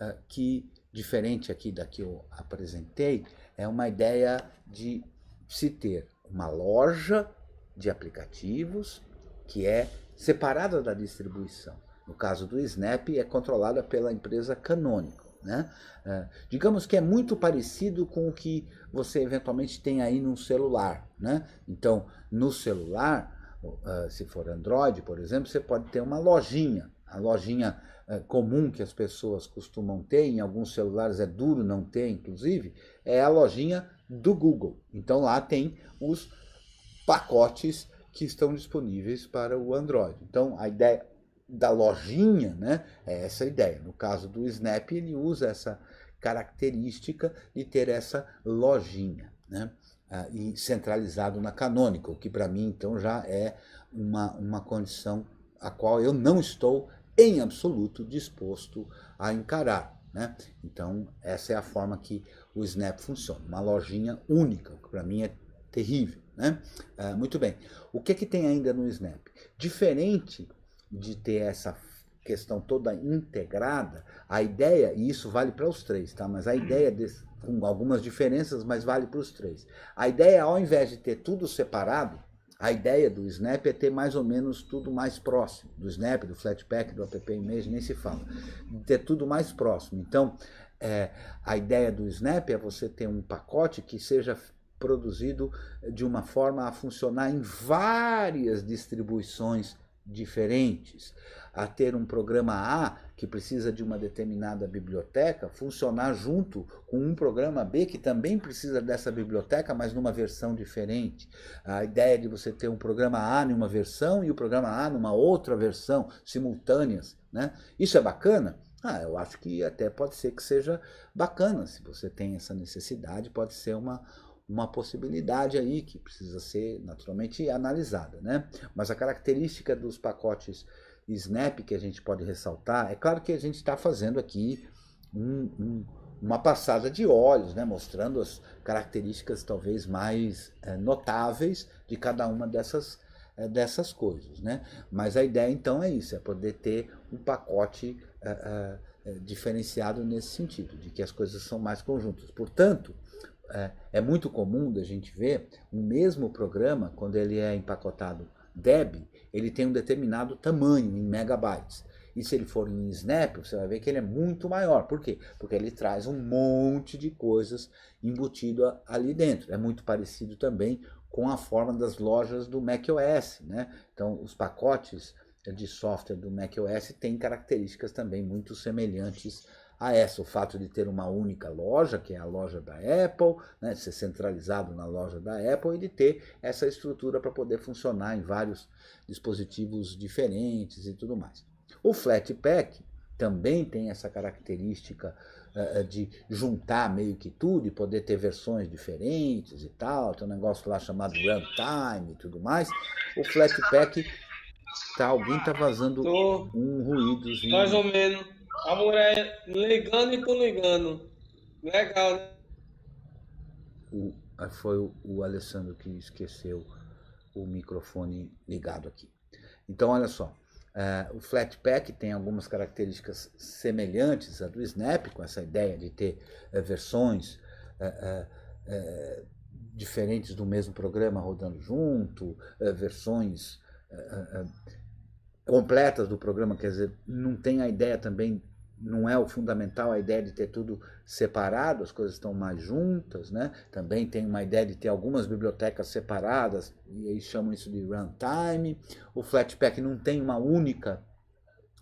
uh, que diferente aqui da que eu apresentei, é uma ideia de se ter uma loja de aplicativos que é separada da distribuição. No caso do Snap, é controlada pela empresa Canonical. Né? É, digamos que é muito parecido com o que você eventualmente tem aí num celular. Né? Então, no celular, uh, se for Android, por exemplo, você pode ter uma lojinha. A lojinha uh, comum que as pessoas costumam ter, em alguns celulares é duro não ter, inclusive, é a lojinha do Google. Então lá tem os pacotes que estão disponíveis para o Android. Então a ideia da lojinha, né, é essa ideia. No caso do Snap, ele usa essa característica de ter essa lojinha, né? Ah, e centralizado na Canonical, que para mim então já é uma, uma condição a qual eu não estou em absoluto disposto a encarar. Né? Então, essa é a forma que o Snap funciona. Uma lojinha única, que para mim é terrível. Né? Ah, muito bem. O que, que tem ainda no Snap? Diferente de ter essa questão toda integrada, a ideia, e isso vale para os três, tá? mas a ideia, desse, com algumas diferenças, mas vale para os três. A ideia, ao invés de ter tudo separado, a ideia do Snap é ter mais ou menos tudo mais próximo, do Snap, do Flatpak, do app image, nem se fala, ter tudo mais próximo. Então, é, a ideia do Snap é você ter um pacote que seja produzido de uma forma a funcionar em várias distribuições diferentes a ter um programa A que precisa de uma determinada biblioteca funcionar junto com um programa B que também precisa dessa biblioteca, mas numa versão diferente. A ideia de você ter um programa A numa versão e o programa A numa outra versão, simultâneas, né? Isso é bacana? Ah, eu acho que até pode ser que seja bacana, se você tem essa necessidade, pode ser uma, uma possibilidade aí que precisa ser naturalmente analisada, né? Mas a característica dos pacotes snap que a gente pode ressaltar, é claro que a gente está fazendo aqui um, um, uma passada de olhos, né, mostrando as características talvez mais é, notáveis de cada uma dessas, é, dessas coisas. Né? Mas a ideia então é isso, é poder ter um pacote é, diferenciado nesse sentido, de que as coisas são mais conjuntas. Portanto, é, muito comum da gente ver o mesmo programa, quando ele é empacotado DEB, ele tem um determinado tamanho em megabytes. E se ele for em Snap, você vai ver que ele é muito maior. Por quê? Porque ele traz um monte de coisas embutido ali dentro. É muito parecido também com a forma das lojas do macOS, né? Então, os pacotes de software do macOS têm características também muito semelhantes a ah, é, essa, o fato de ter uma única loja, que é a loja da Apple, né, de ser centralizado na loja da Apple e de ter essa estrutura para poder funcionar em vários dispositivos diferentes e tudo mais. O Flatpak também tem essa característica uh, de juntar meio que tudo e poder ter versões diferentes e tal, tem um negócio lá chamado Runtime e tudo mais. O Flatpak, tá, alguém tá vazando Tô. um ruídozinho. Mais ou menos. A mulher ligando e tu ligando. Legal, né? O, ah, foi o, o Alessandro que esqueceu o microfone ligado aqui. Então, olha só. É, o Flatpak tem algumas características semelhantes à do Snap, com essa ideia de ter é, versões é, diferentes do mesmo programa rodando junto, versões completas do programa, quer dizer, não tem a ideia também, não é o fundamental a ideia de ter tudo separado, as coisas estão mais juntas, né? Também tem uma ideia de ter algumas bibliotecas separadas, e eles chamam isso de runtime. O Flatpak não tem uma única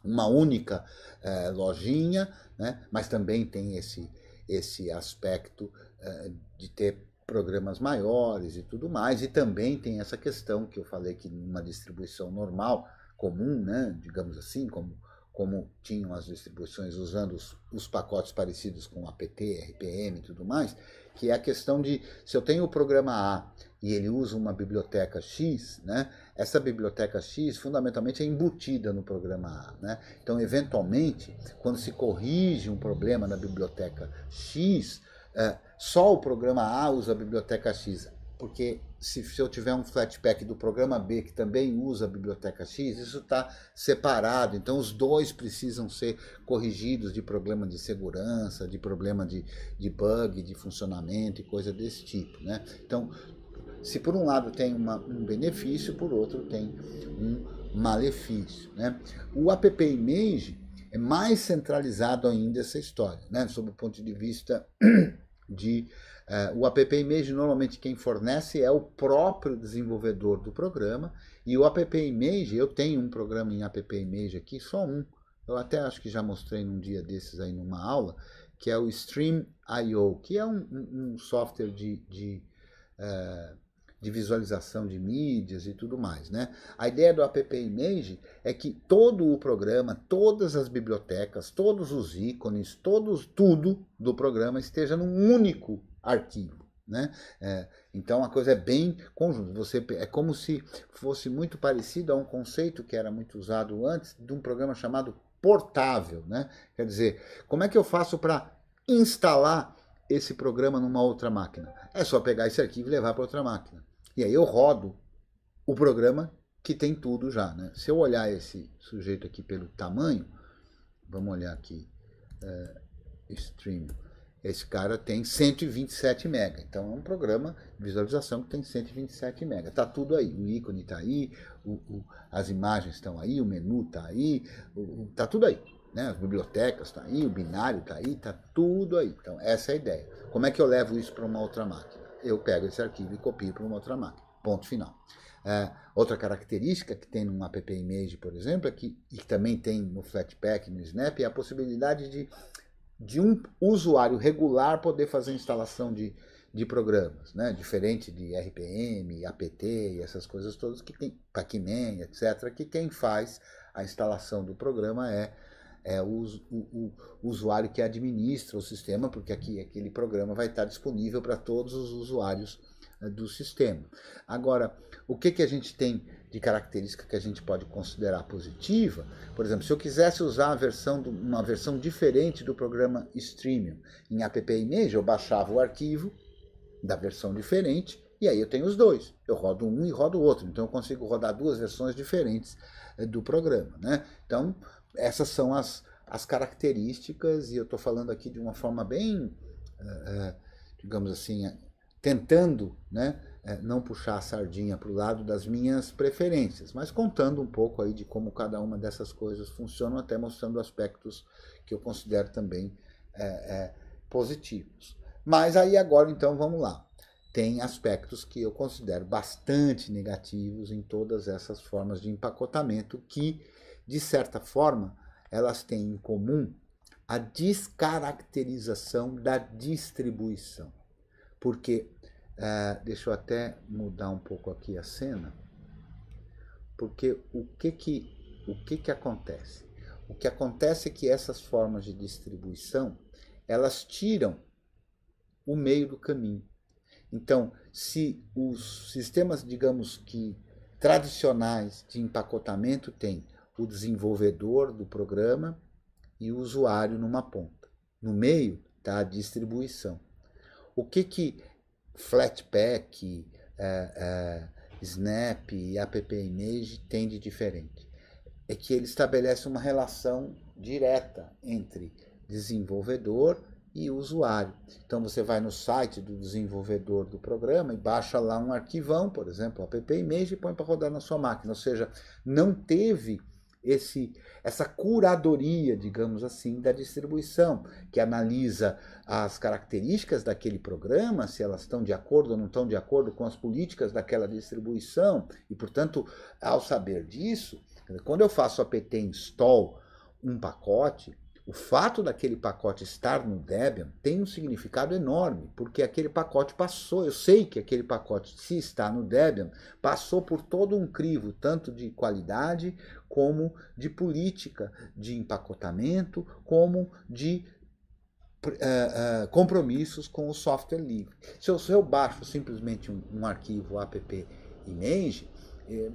uma única eh, lojinha, né? mas também tem esse, esse aspecto eh, de ter programas maiores e tudo mais, e também tem essa questão que eu falei que numa distribuição normal comum, né, digamos assim, como, como tinham as distribuições usando os, os pacotes parecidos com APT, RPM e tudo mais, que é a questão de se eu tenho o programa A e ele usa uma biblioteca X, né, essa biblioteca X fundamentalmente é embutida no programa A. Né? Então, eventualmente, quando se corrige um problema na biblioteca X, é, só o programa A usa a biblioteca X porque se, se, eu tiver um flatpack do programa B que também usa a biblioteca X, isso está separado. Então, os dois precisam ser corrigidos de problema de segurança, de problema de, de bug, de funcionamento e coisa desse tipo. Né? Então, se por um lado tem uma, um benefício, por outro tem um malefício. Né? O app image é mais centralizado ainda essa história, né? sob o ponto de vista de é, o app image normalmente quem fornece é o próprio desenvolvedor do programa e o app image eu tenho um programa em app image aqui só um eu até acho que já mostrei num dia desses aí numa aula que é o Stream.io que é um, um, um software de, de, uh, de, visualização de mídias e tudo mais né a ideia do app image é que todo o programa todas as bibliotecas todos os ícones todos tudo do programa esteja num único arquivo. Né? É, então a coisa é bem conjunto. Você é como se fosse muito parecido a um conceito que era muito usado antes de um programa chamado portável, né? Quer dizer, como é que eu faço para instalar esse programa numa outra máquina? É só pegar esse arquivo e levar para outra máquina. E aí eu rodo o programa que tem tudo já, né? Se eu olhar esse sujeito aqui pelo tamanho, vamos olhar aqui, é, stream esse cara tem 127 mega. Então é um programa de visualização que tem 127 mega. Tá tudo aí. O ícone está aí, o, o, as imagens estão aí, o menu está aí, o, tá tudo aí. Né? As bibliotecas estão tá aí, o binário está aí, tá tudo aí. Então essa é a ideia. Como é que eu levo isso para uma outra máquina? Eu pego esse arquivo e copio para uma outra máquina. Ponto final. É, outra característica que tem no app image, por exemplo, é que, e que também tem no Flatpak, no Snap, é a possibilidade de de um usuário regular poder fazer a instalação de, de programas, né? diferente de RPM, APT e essas coisas todas que tem, Pacman, etc., que quem faz a instalação do programa é, é o, o, o, usuário que administra o sistema, porque aqui aquele programa vai estar disponível para todos os usuários é, do sistema. Agora, o que, que a gente tem de característica que a gente pode considerar positiva? Por exemplo, se eu quisesse usar versão do, uma versão diferente do programa Streaming em app image, eu baixava o arquivo da versão diferente e aí eu tenho os dois. Eu rodo um e rodo o outro. Então eu consigo rodar duas versões diferentes é, do programa. Né? Então, essas são as, as características, e eu estou falando aqui de uma forma bem, é, digamos assim, tentando né, é, não puxar a sardinha para o lado das minhas preferências, mas contando um pouco aí de como cada uma dessas coisas funcionam, até mostrando aspectos que eu considero também é, é, positivos. Mas aí agora então vamos lá. Tem aspectos que eu considero bastante negativos em todas essas formas de empacotamento que, de certa forma, elas têm em comum a descaracterização da distribuição. Porque Uh, deixa eu até mudar um pouco aqui a cena, porque o que que, o que que acontece? O que acontece é que essas formas de distribuição, elas tiram o meio do caminho. Então, se os sistemas, digamos que tradicionais de empacotamento têm o desenvolvedor do programa e o usuário numa ponta. No meio está a distribuição. O que, que Flatpak, uh, uh, Snap e App Image tem de diferente? É que ele estabelece uma relação direta entre desenvolvedor e usuário. Então você vai no site do desenvolvedor do programa e baixa lá um arquivão, por exemplo, app image e põe para rodar na sua máquina. Ou seja, não teve esse, essa curadoria, digamos assim, da distribuição, que analisa as características daquele programa, se elas estão de acordo ou não estão de acordo com as políticas daquela distribuição, e, portanto, ao saber disso, quando eu faço a PT install um pacote, o fato daquele pacote estar no Debian tem um significado enorme, porque aquele pacote passou, eu sei que aquele pacote, se está no Debian, passou por todo um crivo, tanto de qualidade como de política de empacotamento, como de uh, uh, compromissos com o software livre. Se eu, se eu baixo simplesmente um, um arquivo app image, eh,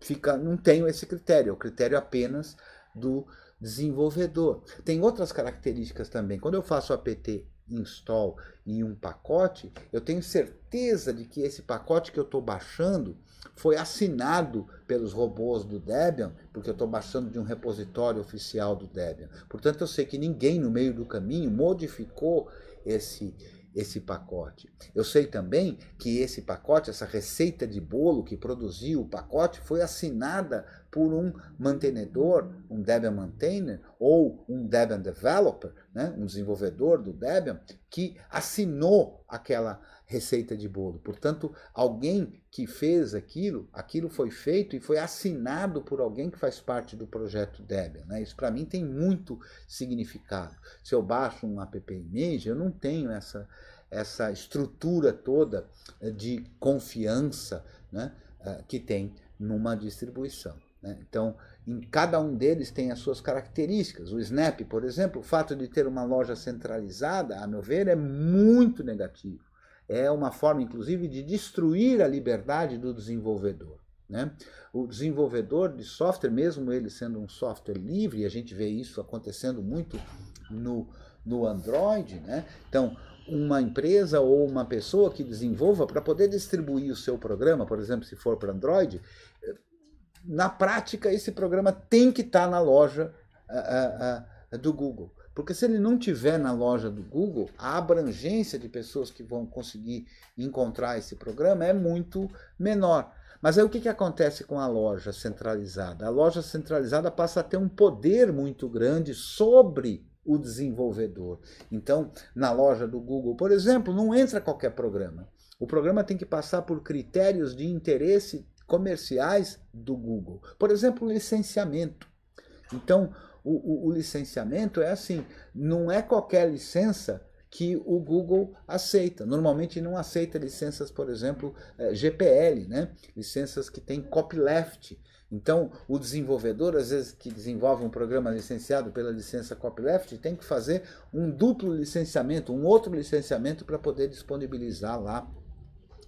fica, não tenho esse critério, é o critério apenas do desenvolvedor. Tem outras características também. Quando eu faço apt install em um pacote, eu tenho certeza de que esse pacote que eu estou baixando foi assinado pelos robôs do Debian, porque eu estou baixando de um repositório oficial do Debian. Portanto, eu sei que ninguém no meio do caminho modificou esse esse pacote. Eu sei também que esse pacote, essa receita de bolo que produziu o pacote, foi assinada por um mantenedor, um Debian maintainer ou um Debian developer, né, um desenvolvedor do Debian, que assinou aquela receita de bolo. Portanto, alguém que fez aquilo, aquilo foi feito e foi assinado por alguém que faz parte do projeto Debian. Né? Isso para mim tem muito significado. Se eu baixo um app image, eu não tenho essa, essa estrutura toda de confiança né, eh, que tem numa distribuição. Né? Então, em cada um deles tem as suas características. O Snap, por exemplo, o fato de ter uma loja centralizada, a meu ver, é muito negativo. É uma forma, inclusive, de destruir a liberdade do desenvolvedor. Né? O desenvolvedor de software, mesmo ele sendo um software livre, e a gente vê isso acontecendo muito no, no Android, né? então uma empresa ou uma pessoa que desenvolva para poder distribuir o seu programa, por exemplo, se for para Android, na prática, esse programa tem que estar tá na loja uh, uh, uh, do Google. Porque se ele não tiver na loja do Google, a abrangência de pessoas que vão conseguir encontrar esse programa é muito menor. Mas aí o que, que acontece com a loja centralizada? A loja centralizada passa a ter um poder muito grande sobre o desenvolvedor. Então, na loja do Google, por exemplo, não entra qualquer programa. O programa tem que passar por critérios de interesse comerciais do Google. Por exemplo, licenciamento. Então, o, o, o licenciamento é assim: não é qualquer licença que o Google aceita. Normalmente não aceita licenças, por exemplo, é, GPL, né? licenças que têm copyleft. Então, o desenvolvedor, às vezes que desenvolve um programa licenciado pela licença copyleft, tem que fazer um duplo licenciamento, um outro licenciamento para poder disponibilizar lá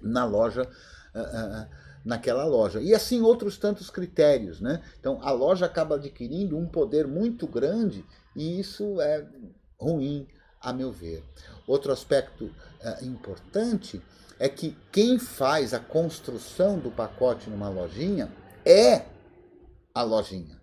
na loja uh, uh, naquela loja. E assim outros tantos critérios, né? Então a loja acaba adquirindo um poder muito grande e isso é ruim, a meu ver. Outro aspecto é, importante é que quem faz a construção do pacote numa lojinha é a lojinha,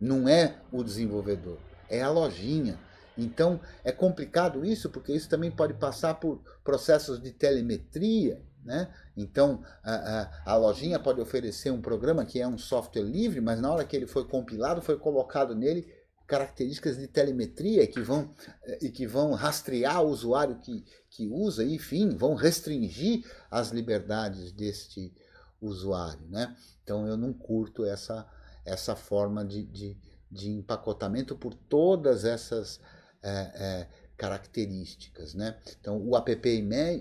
não é o desenvolvedor, é a lojinha. Então é complicado isso, porque isso também pode passar por processos de telemetria, né? Então, a, a, a, lojinha pode oferecer um programa que é um software livre, mas na hora que ele foi compilado, foi colocado nele características de telemetria que vão, eh, e que vão rastrear o usuário que, que usa, enfim, vão restringir as liberdades deste usuário. Né? Então, eu não curto essa, essa forma de, de, de empacotamento por todas essas. É, é, características, né? Então, o app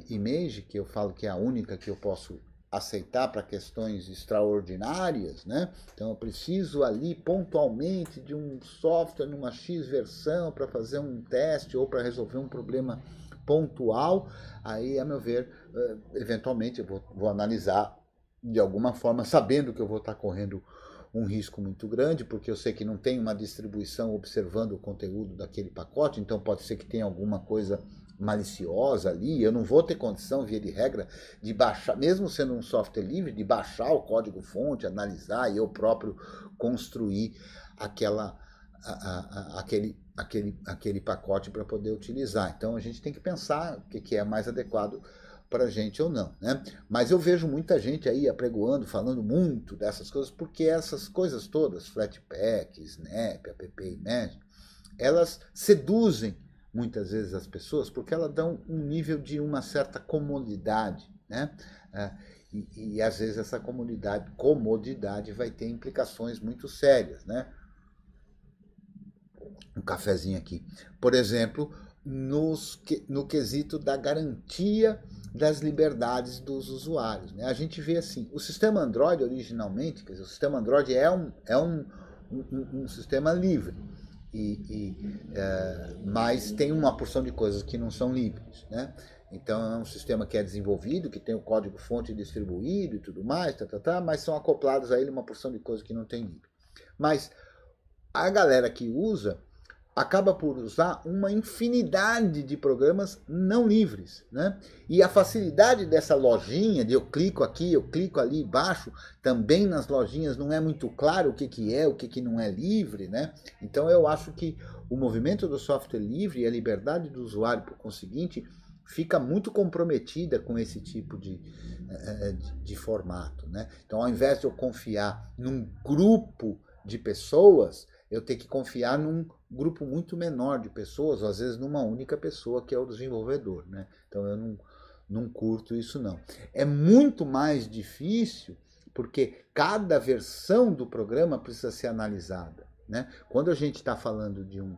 image, que eu falo que é a única que eu posso aceitar para questões extraordinárias, né? Então eu preciso ali pontualmente de um software numa X versão para fazer um teste ou para resolver um problema pontual, aí a meu ver, eh, eventualmente eu vou, vou analisar de alguma forma, sabendo que eu vou estar correndo um risco muito grande, porque eu sei que não tem uma distribuição observando o conteúdo daquele pacote, então pode ser que tenha alguma coisa maliciosa ali, eu não vou ter condição, via de regra, de baixar, mesmo sendo um software livre, de baixar o código-fonte, analisar e eu próprio construir aquela, a, a, aquele, aquele, aquele pacote para poder utilizar. Então a gente tem que pensar o que, que é mais adequado para a gente ou não. Né? Mas eu vejo muita gente aí apregoando, falando muito dessas coisas, porque essas coisas todas, Flatpak, Snap, App e magic, elas seduzem muitas vezes as pessoas porque elas dão um nível de uma certa comodidade. Né? É, e, e, às vezes essa comodidade, comodidade vai ter implicações muito sérias. Né? Um cafezinho aqui. Por exemplo, nos, no quesito da garantia das liberdades dos usuários. Né? A gente vê assim, o sistema Android originalmente, quer dizer, o sistema Android é um, é um, um, um sistema livre, e, e é, mas tem uma porção de coisas que não são livres. Né? Então é um sistema que é desenvolvido, que tem o código fonte distribuído e tudo mais, tá, tá, tá, mas são acoplados a ele uma porção de coisas que não tem livre. Mas a galera que usa acaba por usar uma infinidade de programas não livres, né? E a facilidade dessa lojinha, de eu clico aqui, eu clico ali embaixo, também nas lojinhas não é muito claro o que, que é, o que, que não é livre, né? Então eu acho que o movimento do software livre e a liberdade do usuário, por conseguinte, fica muito comprometida com esse tipo de, eh, eh, de, de formato, né? Então ao invés de eu confiar num grupo de pessoas, eu tenho que confiar num grupo muito menor de pessoas, ou às vezes numa única pessoa, que é o desenvolvedor. Né? Então eu não, não curto isso não. É muito mais difícil porque cada versão do programa precisa ser analisada. Né? Quando a gente está falando de um,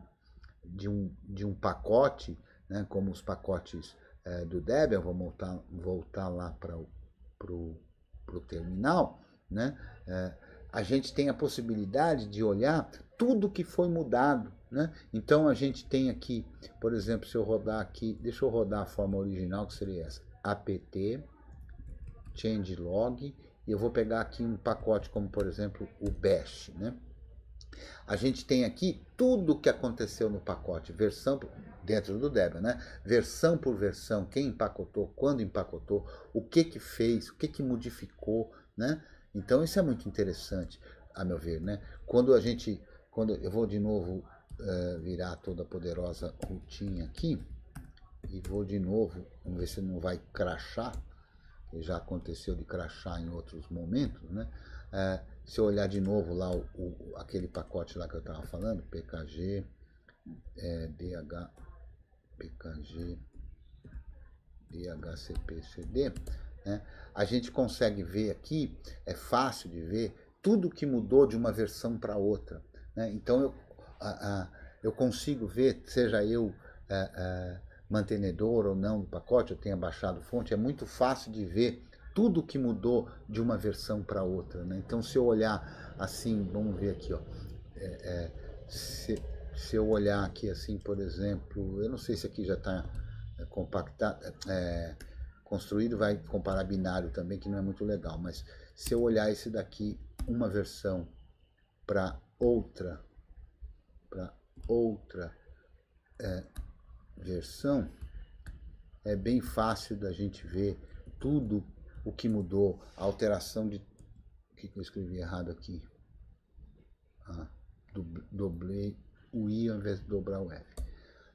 de um, de um pacote, né, como os pacotes é, do Debian, vou voltar, voltar lá para o terminal, né? É, a gente tem a possibilidade de olhar tudo que foi mudado né? Então a gente tem aqui, por exemplo, se eu rodar aqui, deixa eu rodar a forma original que seria essa, apt log e eu vou pegar aqui um pacote como por exemplo o bash, né? A gente tem aqui tudo o que aconteceu no pacote, versão dentro do Debian, né? Versão por versão, quem empacotou, quando empacotou, o que que fez, o que que modificou, né? Então isso é muito interessante, a meu ver, né? Quando a gente quando eu vou de novo uh, eh, virar a toda poderosa rotina aqui e vou de novo, vamos ver se não vai crachar, que já aconteceu de crachar em outros momentos, né? Uh, se eu olhar de novo lá o, o aquele pacote lá que eu estava falando, PKG, é, eh, DH, PKG, DHCPCD, né? a gente consegue ver aqui, é fácil de ver, tudo que mudou de uma versão para outra. Né? Então eu eu consigo ver, seja eu mantenedor ou não do pacote, eu tenha baixado fonte, é muito fácil de ver tudo que mudou de uma versão para outra. Né? Então, se eu olhar assim, vamos ver aqui, ó, é, é, se, se eu olhar aqui assim, por exemplo, eu não sei se aqui já está é, compactado, é, construído, vai comparar binário também, que não é muito legal, mas se eu olhar esse daqui, uma versão para outra, outra é, versão, é bem fácil da gente ver tudo o que mudou, a alteração de. O que eu escrevi errado aqui? Ah, doblei o I ao invés de dobrar o F.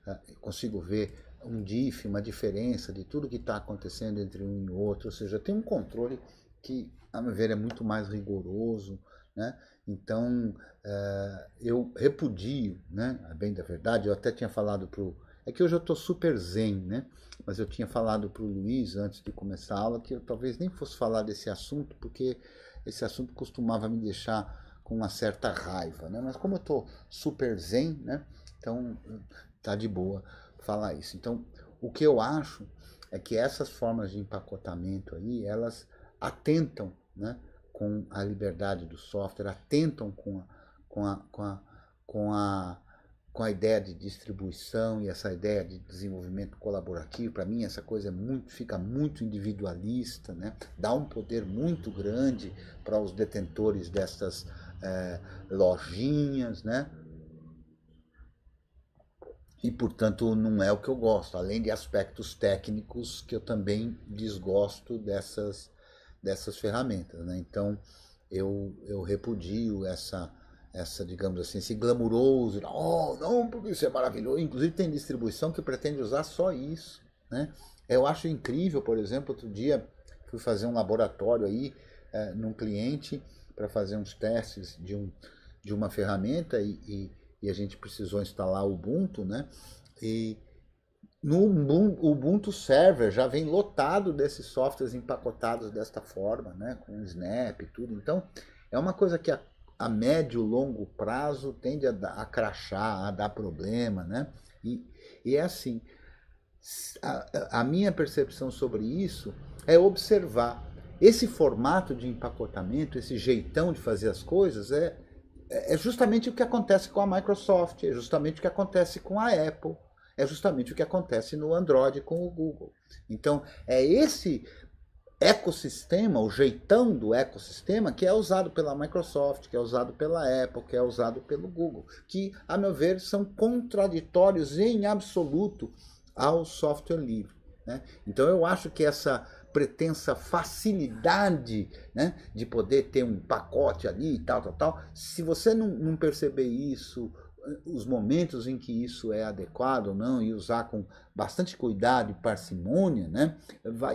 Ah, consigo ver um diff, uma diferença de tudo que está acontecendo entre um e outro, ou seja, tem um controle que, a meu ver, é muito mais rigoroso, né? Então, é, eu repudio, né? a bem da verdade, eu até tinha falado para É que hoje eu estou super zen, né? mas eu tinha falado para o Luiz antes de começar a aula que eu talvez nem fosse falar desse assunto, porque esse assunto costumava me deixar com uma certa raiva. Né? Mas como eu estou super zen, né? então tá de boa falar isso. Então, o que eu acho é que essas formas de empacotamento aí, elas atentam né, com a liberdade do software, atentam com a, com a, com a, com a, com a ideia de distribuição e essa ideia de desenvolvimento colaborativo. Para mim, essa coisa é muito, fica muito individualista, né? dá um poder muito grande para os detentores dessas é, lojinhas, né? e portanto não é o que eu gosto, além de aspectos técnicos que eu também desgosto dessas dessas ferramentas. Né? Então, eu, eu repudio essa, essa, digamos assim, esse glamouroso, oh, não, porque isso é maravilhoso. Inclusive, tem distribuição que pretende usar só isso. Né? Eu acho incrível, por exemplo, outro dia fui fazer um laboratório aí é, num cliente para fazer uns testes de, um, de uma ferramenta e, e, e a gente precisou instalar o Ubuntu, né? E no Ubuntu Server já vem lotado desses softwares empacotados desta forma, né? com Snap e tudo. Então, é uma coisa que a, a médio e longo prazo tende a, a crachar, a dar problema. Né? E, e é assim, a, a minha percepção sobre isso é observar. Esse formato de empacotamento, esse jeitão de fazer as coisas é, é, é justamente o que acontece com a Microsoft, é justamente o que acontece com a Apple é justamente o que acontece no Android com o Google. Então, é esse ecossistema, o jeitão do ecossistema, que é usado pela Microsoft, que é usado pela Apple, que é usado pelo Google, que, a meu ver, são contraditórios em absoluto ao software livre. Né? Então, eu acho que essa pretensa facilidade né, de poder ter um pacote ali e tal, tal, tal. Se você não, não perceber isso os momentos em que isso é adequado ou não e usar com bastante cuidado e parcimônia, né?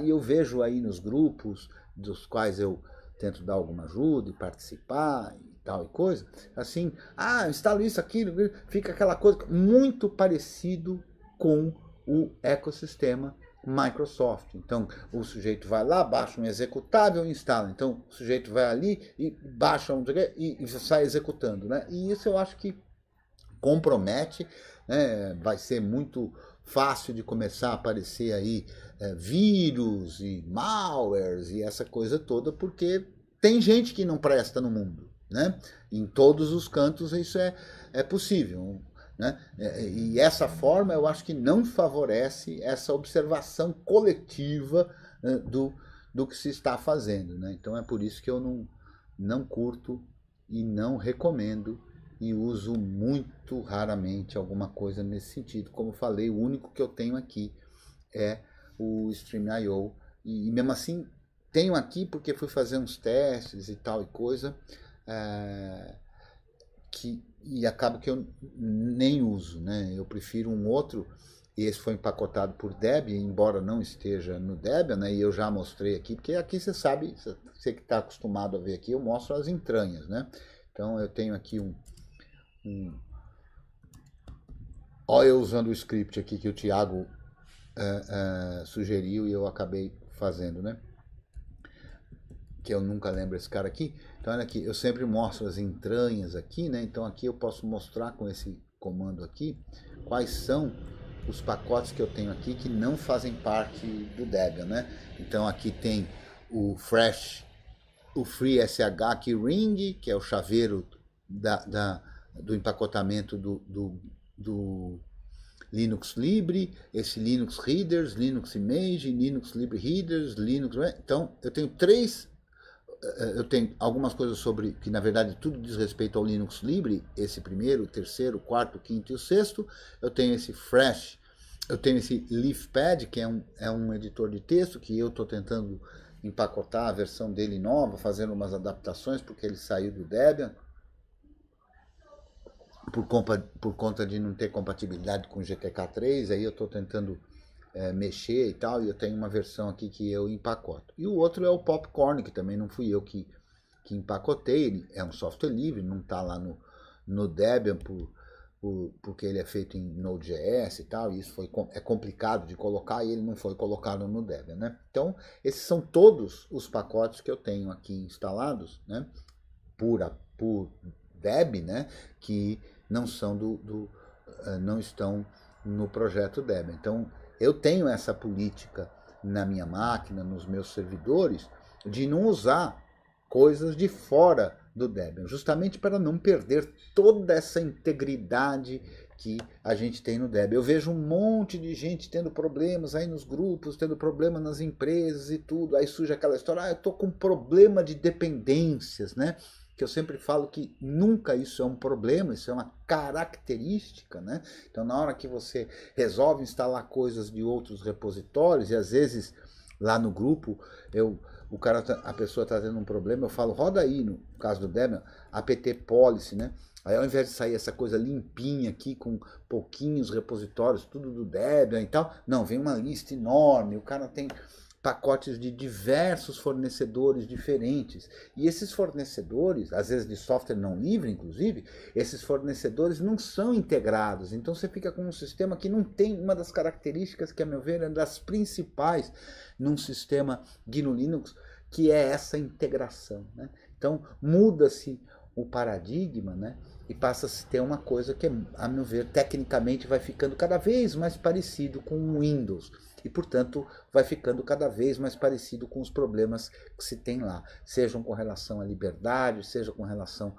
E eu vejo aí nos grupos dos quais eu tento dar alguma ajuda e participar e tal e coisa, assim, ah, instalo isso, aquilo, fica aquela coisa muito parecido com o ecossistema Microsoft. Então, o sujeito vai lá, baixa um executável e instala. Então, o sujeito vai ali e baixa um e, e sai executando, né? E isso eu acho que compromete, né? vai ser muito fácil de começar a aparecer aí é, vírus e malwares e essa coisa toda, porque tem gente que não presta no mundo, né? Em todos os cantos isso é, é possível, né? É, é, e essa forma eu acho que não favorece essa observação coletiva né, do, do que se está fazendo, né? Então é por isso que eu não, não curto e não recomendo e uso muito raramente alguma coisa nesse sentido. Como falei, o único que eu tenho aqui é o Stream.io e, e mesmo assim tenho aqui porque fui fazer uns testes e tal e coisa é, que e acabo que eu nem uso, né? Eu prefiro um outro e esse foi empacotado por Debian, embora não esteja no Debian, né? E eu já mostrei aqui, porque aqui você sabe, você que está acostumado a ver aqui, eu mostro as entranhas, né? Então eu tenho aqui um um. Olha eu usando o script aqui que o Thiago uh, uh, sugeriu e eu acabei fazendo, né? Que eu nunca lembro esse cara aqui. Então, olha aqui, eu sempre mostro as entranhas aqui, né? Então, aqui eu posso mostrar com esse comando aqui quais são os pacotes que eu tenho aqui que não fazem parte do Debian, né? Então, aqui tem o Fresh, o FreeSH Key Ring, que é o chaveiro da, da, do empacotamento do, do, do Linux Libre, esse Linux Readers, Linux Image, Linux Libre Readers, Linux. Né? Então, eu tenho três. Eh, eh, eu tenho algumas coisas sobre que, na verdade, tudo diz respeito ao Linux Libre, esse primeiro, o terceiro, o quarto, o quinto e o sexto. Eu tenho esse Fresh, eu tenho esse Leafpad, que é um, é um editor de texto que eu estou tentando empacotar a versão dele nova, fazendo umas adaptações, porque ele saiu do Debian por, compa, por conta de não ter compatibilidade com o GTK3, aí eu estou tentando é, mexer e tal, e eu tenho uma versão aqui que eu empacoto. E o outro é o Popcorn, que também não fui eu que, que empacotei, é um software livre, não está lá no, no Debian por, por, porque ele é feito em Node.js e tal, e isso foi, é complicado de colocar e ele não foi colocado no Debian, né? Então, esses são todos os pacotes que eu tenho aqui instalados, né? Por, por Debian, né? Que não são do, do eh, não estão no projeto Debian. Então, eu tenho essa política na minha máquina, nos meus servidores, de não usar coisas de fora do Debian, justamente para não perder toda essa integridade que a gente tem no Debian. Eu vejo um monte de gente tendo problemas aí nos grupos, tendo problema nas empresas e tudo. Aí surge aquela história, ah, eu tô com problema de dependências, né? que eu sempre falo que nunca isso é um problema, isso é uma característica, né? Então, na hora que você resolve instalar coisas de outros repositórios, e às vezes lá no grupo, eu o cara tá, a pessoa está tendo um problema, eu falo, roda aí, no caso do Debian, apt policy, né? Aí ao invés de sair essa coisa limpinha aqui, com pouquinhos repositórios, tudo do Debian e tal, não, vem uma lista enorme, o cara tem pacotes de diversos fornecedores diferentes. E esses fornecedores, às vezes de software não livre, inclusive, esses fornecedores não são integrados. Então você fica com um sistema que não tem uma das características que, a meu ver, é das principais num sistema GNU Linux, que é essa integração. Né? Então muda-se o paradigma, né? E passa a se ter uma coisa que, é, a meu ver, tecnicamente vai ficando cada vez mais parecido com o Windows e, portanto, vai ficando cada vez mais parecido com os problemas que se tem lá, sejam com relação à liberdade, seja com relação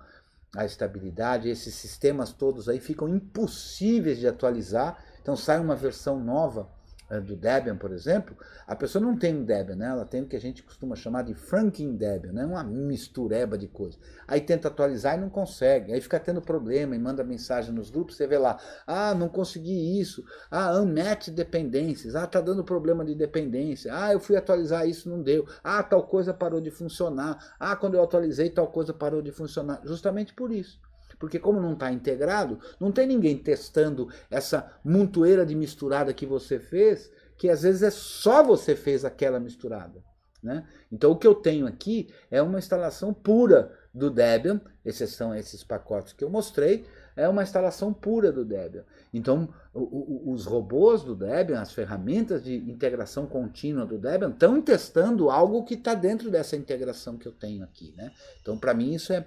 à estabilidade. Esses sistemas todos aí ficam impossíveis de atualizar, então sai uma versão nova é, do Debian, por exemplo, a pessoa não tem um Debian, né? ela tem o que a gente costuma chamar de franking Debian, né? uma mistureba de coisas. Aí tenta atualizar e não consegue, aí fica tendo problema e manda mensagem nos grupos, você vê lá, ah, não consegui isso, ah, unmet dependências, ah, tá dando problema de dependência, ah, eu fui atualizar isso, não deu, ah, tal coisa parou de funcionar, ah, quando eu atualizei tal coisa parou de funcionar, justamente por isso porque como não está integrado, não tem ninguém testando essa montoeira de misturada que você fez, que às vezes é só você fez aquela misturada. Né? Então o que eu tenho aqui é uma instalação pura do Debian, exceção a esses pacotes que eu mostrei, é uma instalação pura do Debian. Então, o, o, os robôs do Debian, as ferramentas de integração contínua do Debian, estão testando algo que está dentro dessa integração que eu tenho aqui. Né? Então, para mim, isso é,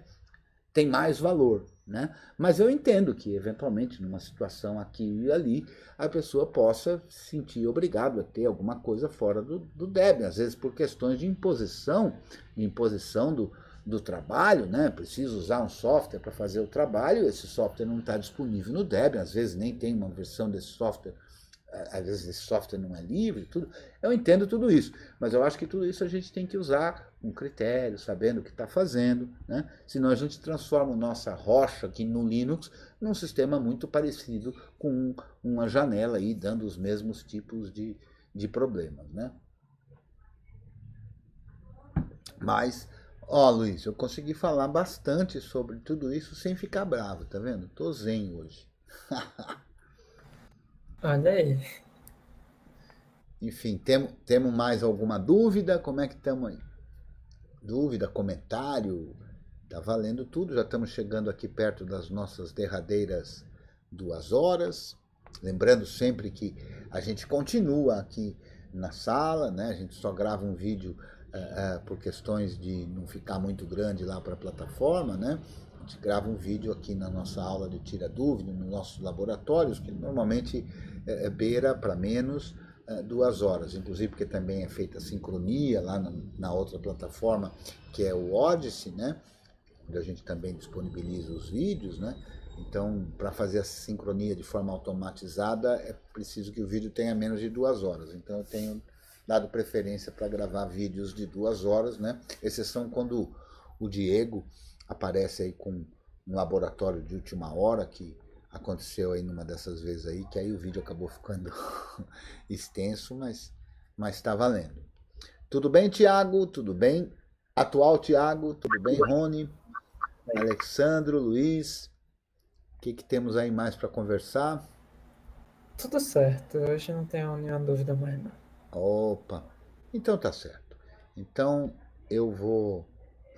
tem mais valor. Né? Mas eu entendo que, eventualmente, numa situação aqui e ali, a pessoa possa se sentir obrigado a ter alguma coisa fora do, do débito, às vezes por questões de imposição, imposição do, do trabalho, né? Preciso usar um software para fazer o trabalho, esse software não está disponível no Debian, às vezes nem tem uma versão desse software às vezes esse software não é livre, tudo. Eu entendo tudo isso, mas eu acho que tudo isso a gente tem que usar com um critério, sabendo o que está fazendo, né? Senão a gente transforma nossa rocha aqui no Linux num sistema muito parecido com uma janela aí dando os mesmos tipos de, de problemas, né? Mas, ó Luiz, eu consegui falar bastante sobre tudo isso sem ficar bravo, tá vendo? Tô zen hoje. Olha aí. Enfim, temos temo mais alguma dúvida? Como é que estamos aí? Dúvida, comentário? Tá valendo tudo, já estamos chegando aqui perto das nossas derradeiras duas horas. Lembrando sempre que a gente continua aqui na sala, né? A gente só grava um vídeo uh, uh, por questões de não ficar muito grande lá para a plataforma, né? a gente grava um vídeo aqui na nossa aula de tira dúvida, nos nossos laboratórios, que normalmente é, é beira para menos é, duas horas, inclusive porque também é feita a sincronia lá na, na, outra plataforma que é o Odyssey, né? Onde a gente também disponibiliza os vídeos, né? Então, para fazer a sincronia de forma automatizada, é preciso que o vídeo tenha menos de duas horas. Então, eu tenho dado preferência para gravar vídeos de duas horas, né? Exceção quando o Diego aparece aí com um laboratório de última hora que aconteceu aí numa dessas vezes aí, que aí o vídeo acabou ficando extenso, mas mas está valendo. Tudo bem, Tiago? Tudo bem? Atual Tiago? Tudo bem, Rony? Alexandro, Luiz? O que, que temos aí mais para conversar? Tudo certo. Hoje não tenho nenhuma dúvida mais, não. Opa! Então tá certo. Então eu vou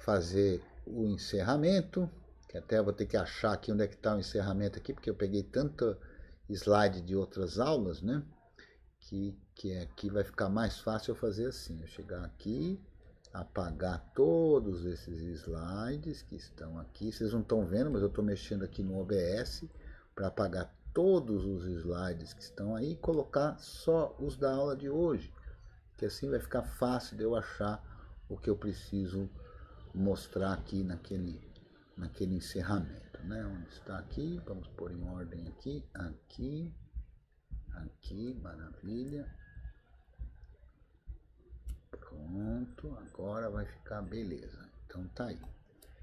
fazer o encerramento, que até vou ter que achar aqui onde é que está o encerramento aqui, porque eu peguei tanto slide de outras aulas, né? Que, que aqui é vai ficar mais fácil eu fazer assim, eu chegar aqui, apagar todos esses slides que estão aqui. Vocês não estão vendo, mas eu estou mexendo aqui no OBS para apagar todos os slides que estão aí e colocar só os da aula de hoje, que assim vai ficar fácil de eu achar o que eu preciso mostrar aqui naquele, naquele encerramento, né? Onde está aqui, vamos pôr em ordem aqui, aqui, aqui, maravilha. Pronto, agora vai ficar beleza. Então tá aí.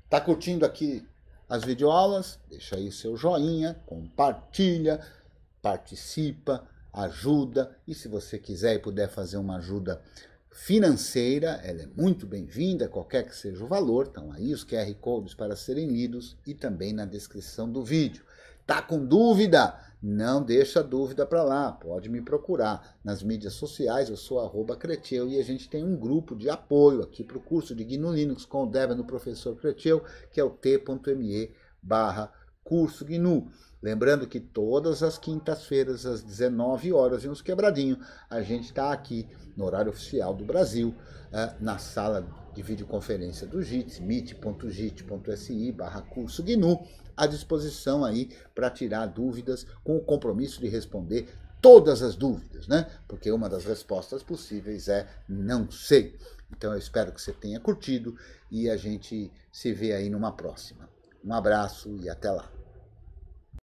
Tá curtindo aqui as videoaulas? Deixa aí seu joinha, compartilha, participa, ajuda. E se você quiser e puder fazer uma ajuda financeira, ela é muito bem-vinda, qualquer que seja o valor, estão aí os QR Codes para serem lidos e também na descrição do vídeo. Tá com dúvida? Não deixa dúvida para lá, pode me procurar. Nas mídias sociais, eu sou arroba Creteu e a gente tem um grupo de apoio aqui para o curso de GNU Linux com o Debian do professor Creteu, que é o t.me barra curso GNU. Lembrando que todas as quintas-feiras, às 19 horas e uns quebradinho, a gente está aqui no horário oficial do Brasil, eh, na sala de videoconferência do JITS, meet.jit.si barra curso GNU, à disposição aí para tirar dúvidas com o compromisso de responder todas as dúvidas, né? Porque uma das respostas possíveis é não sei. Então eu espero que você tenha curtido e a gente se vê aí numa próxima. Um abraço e até lá.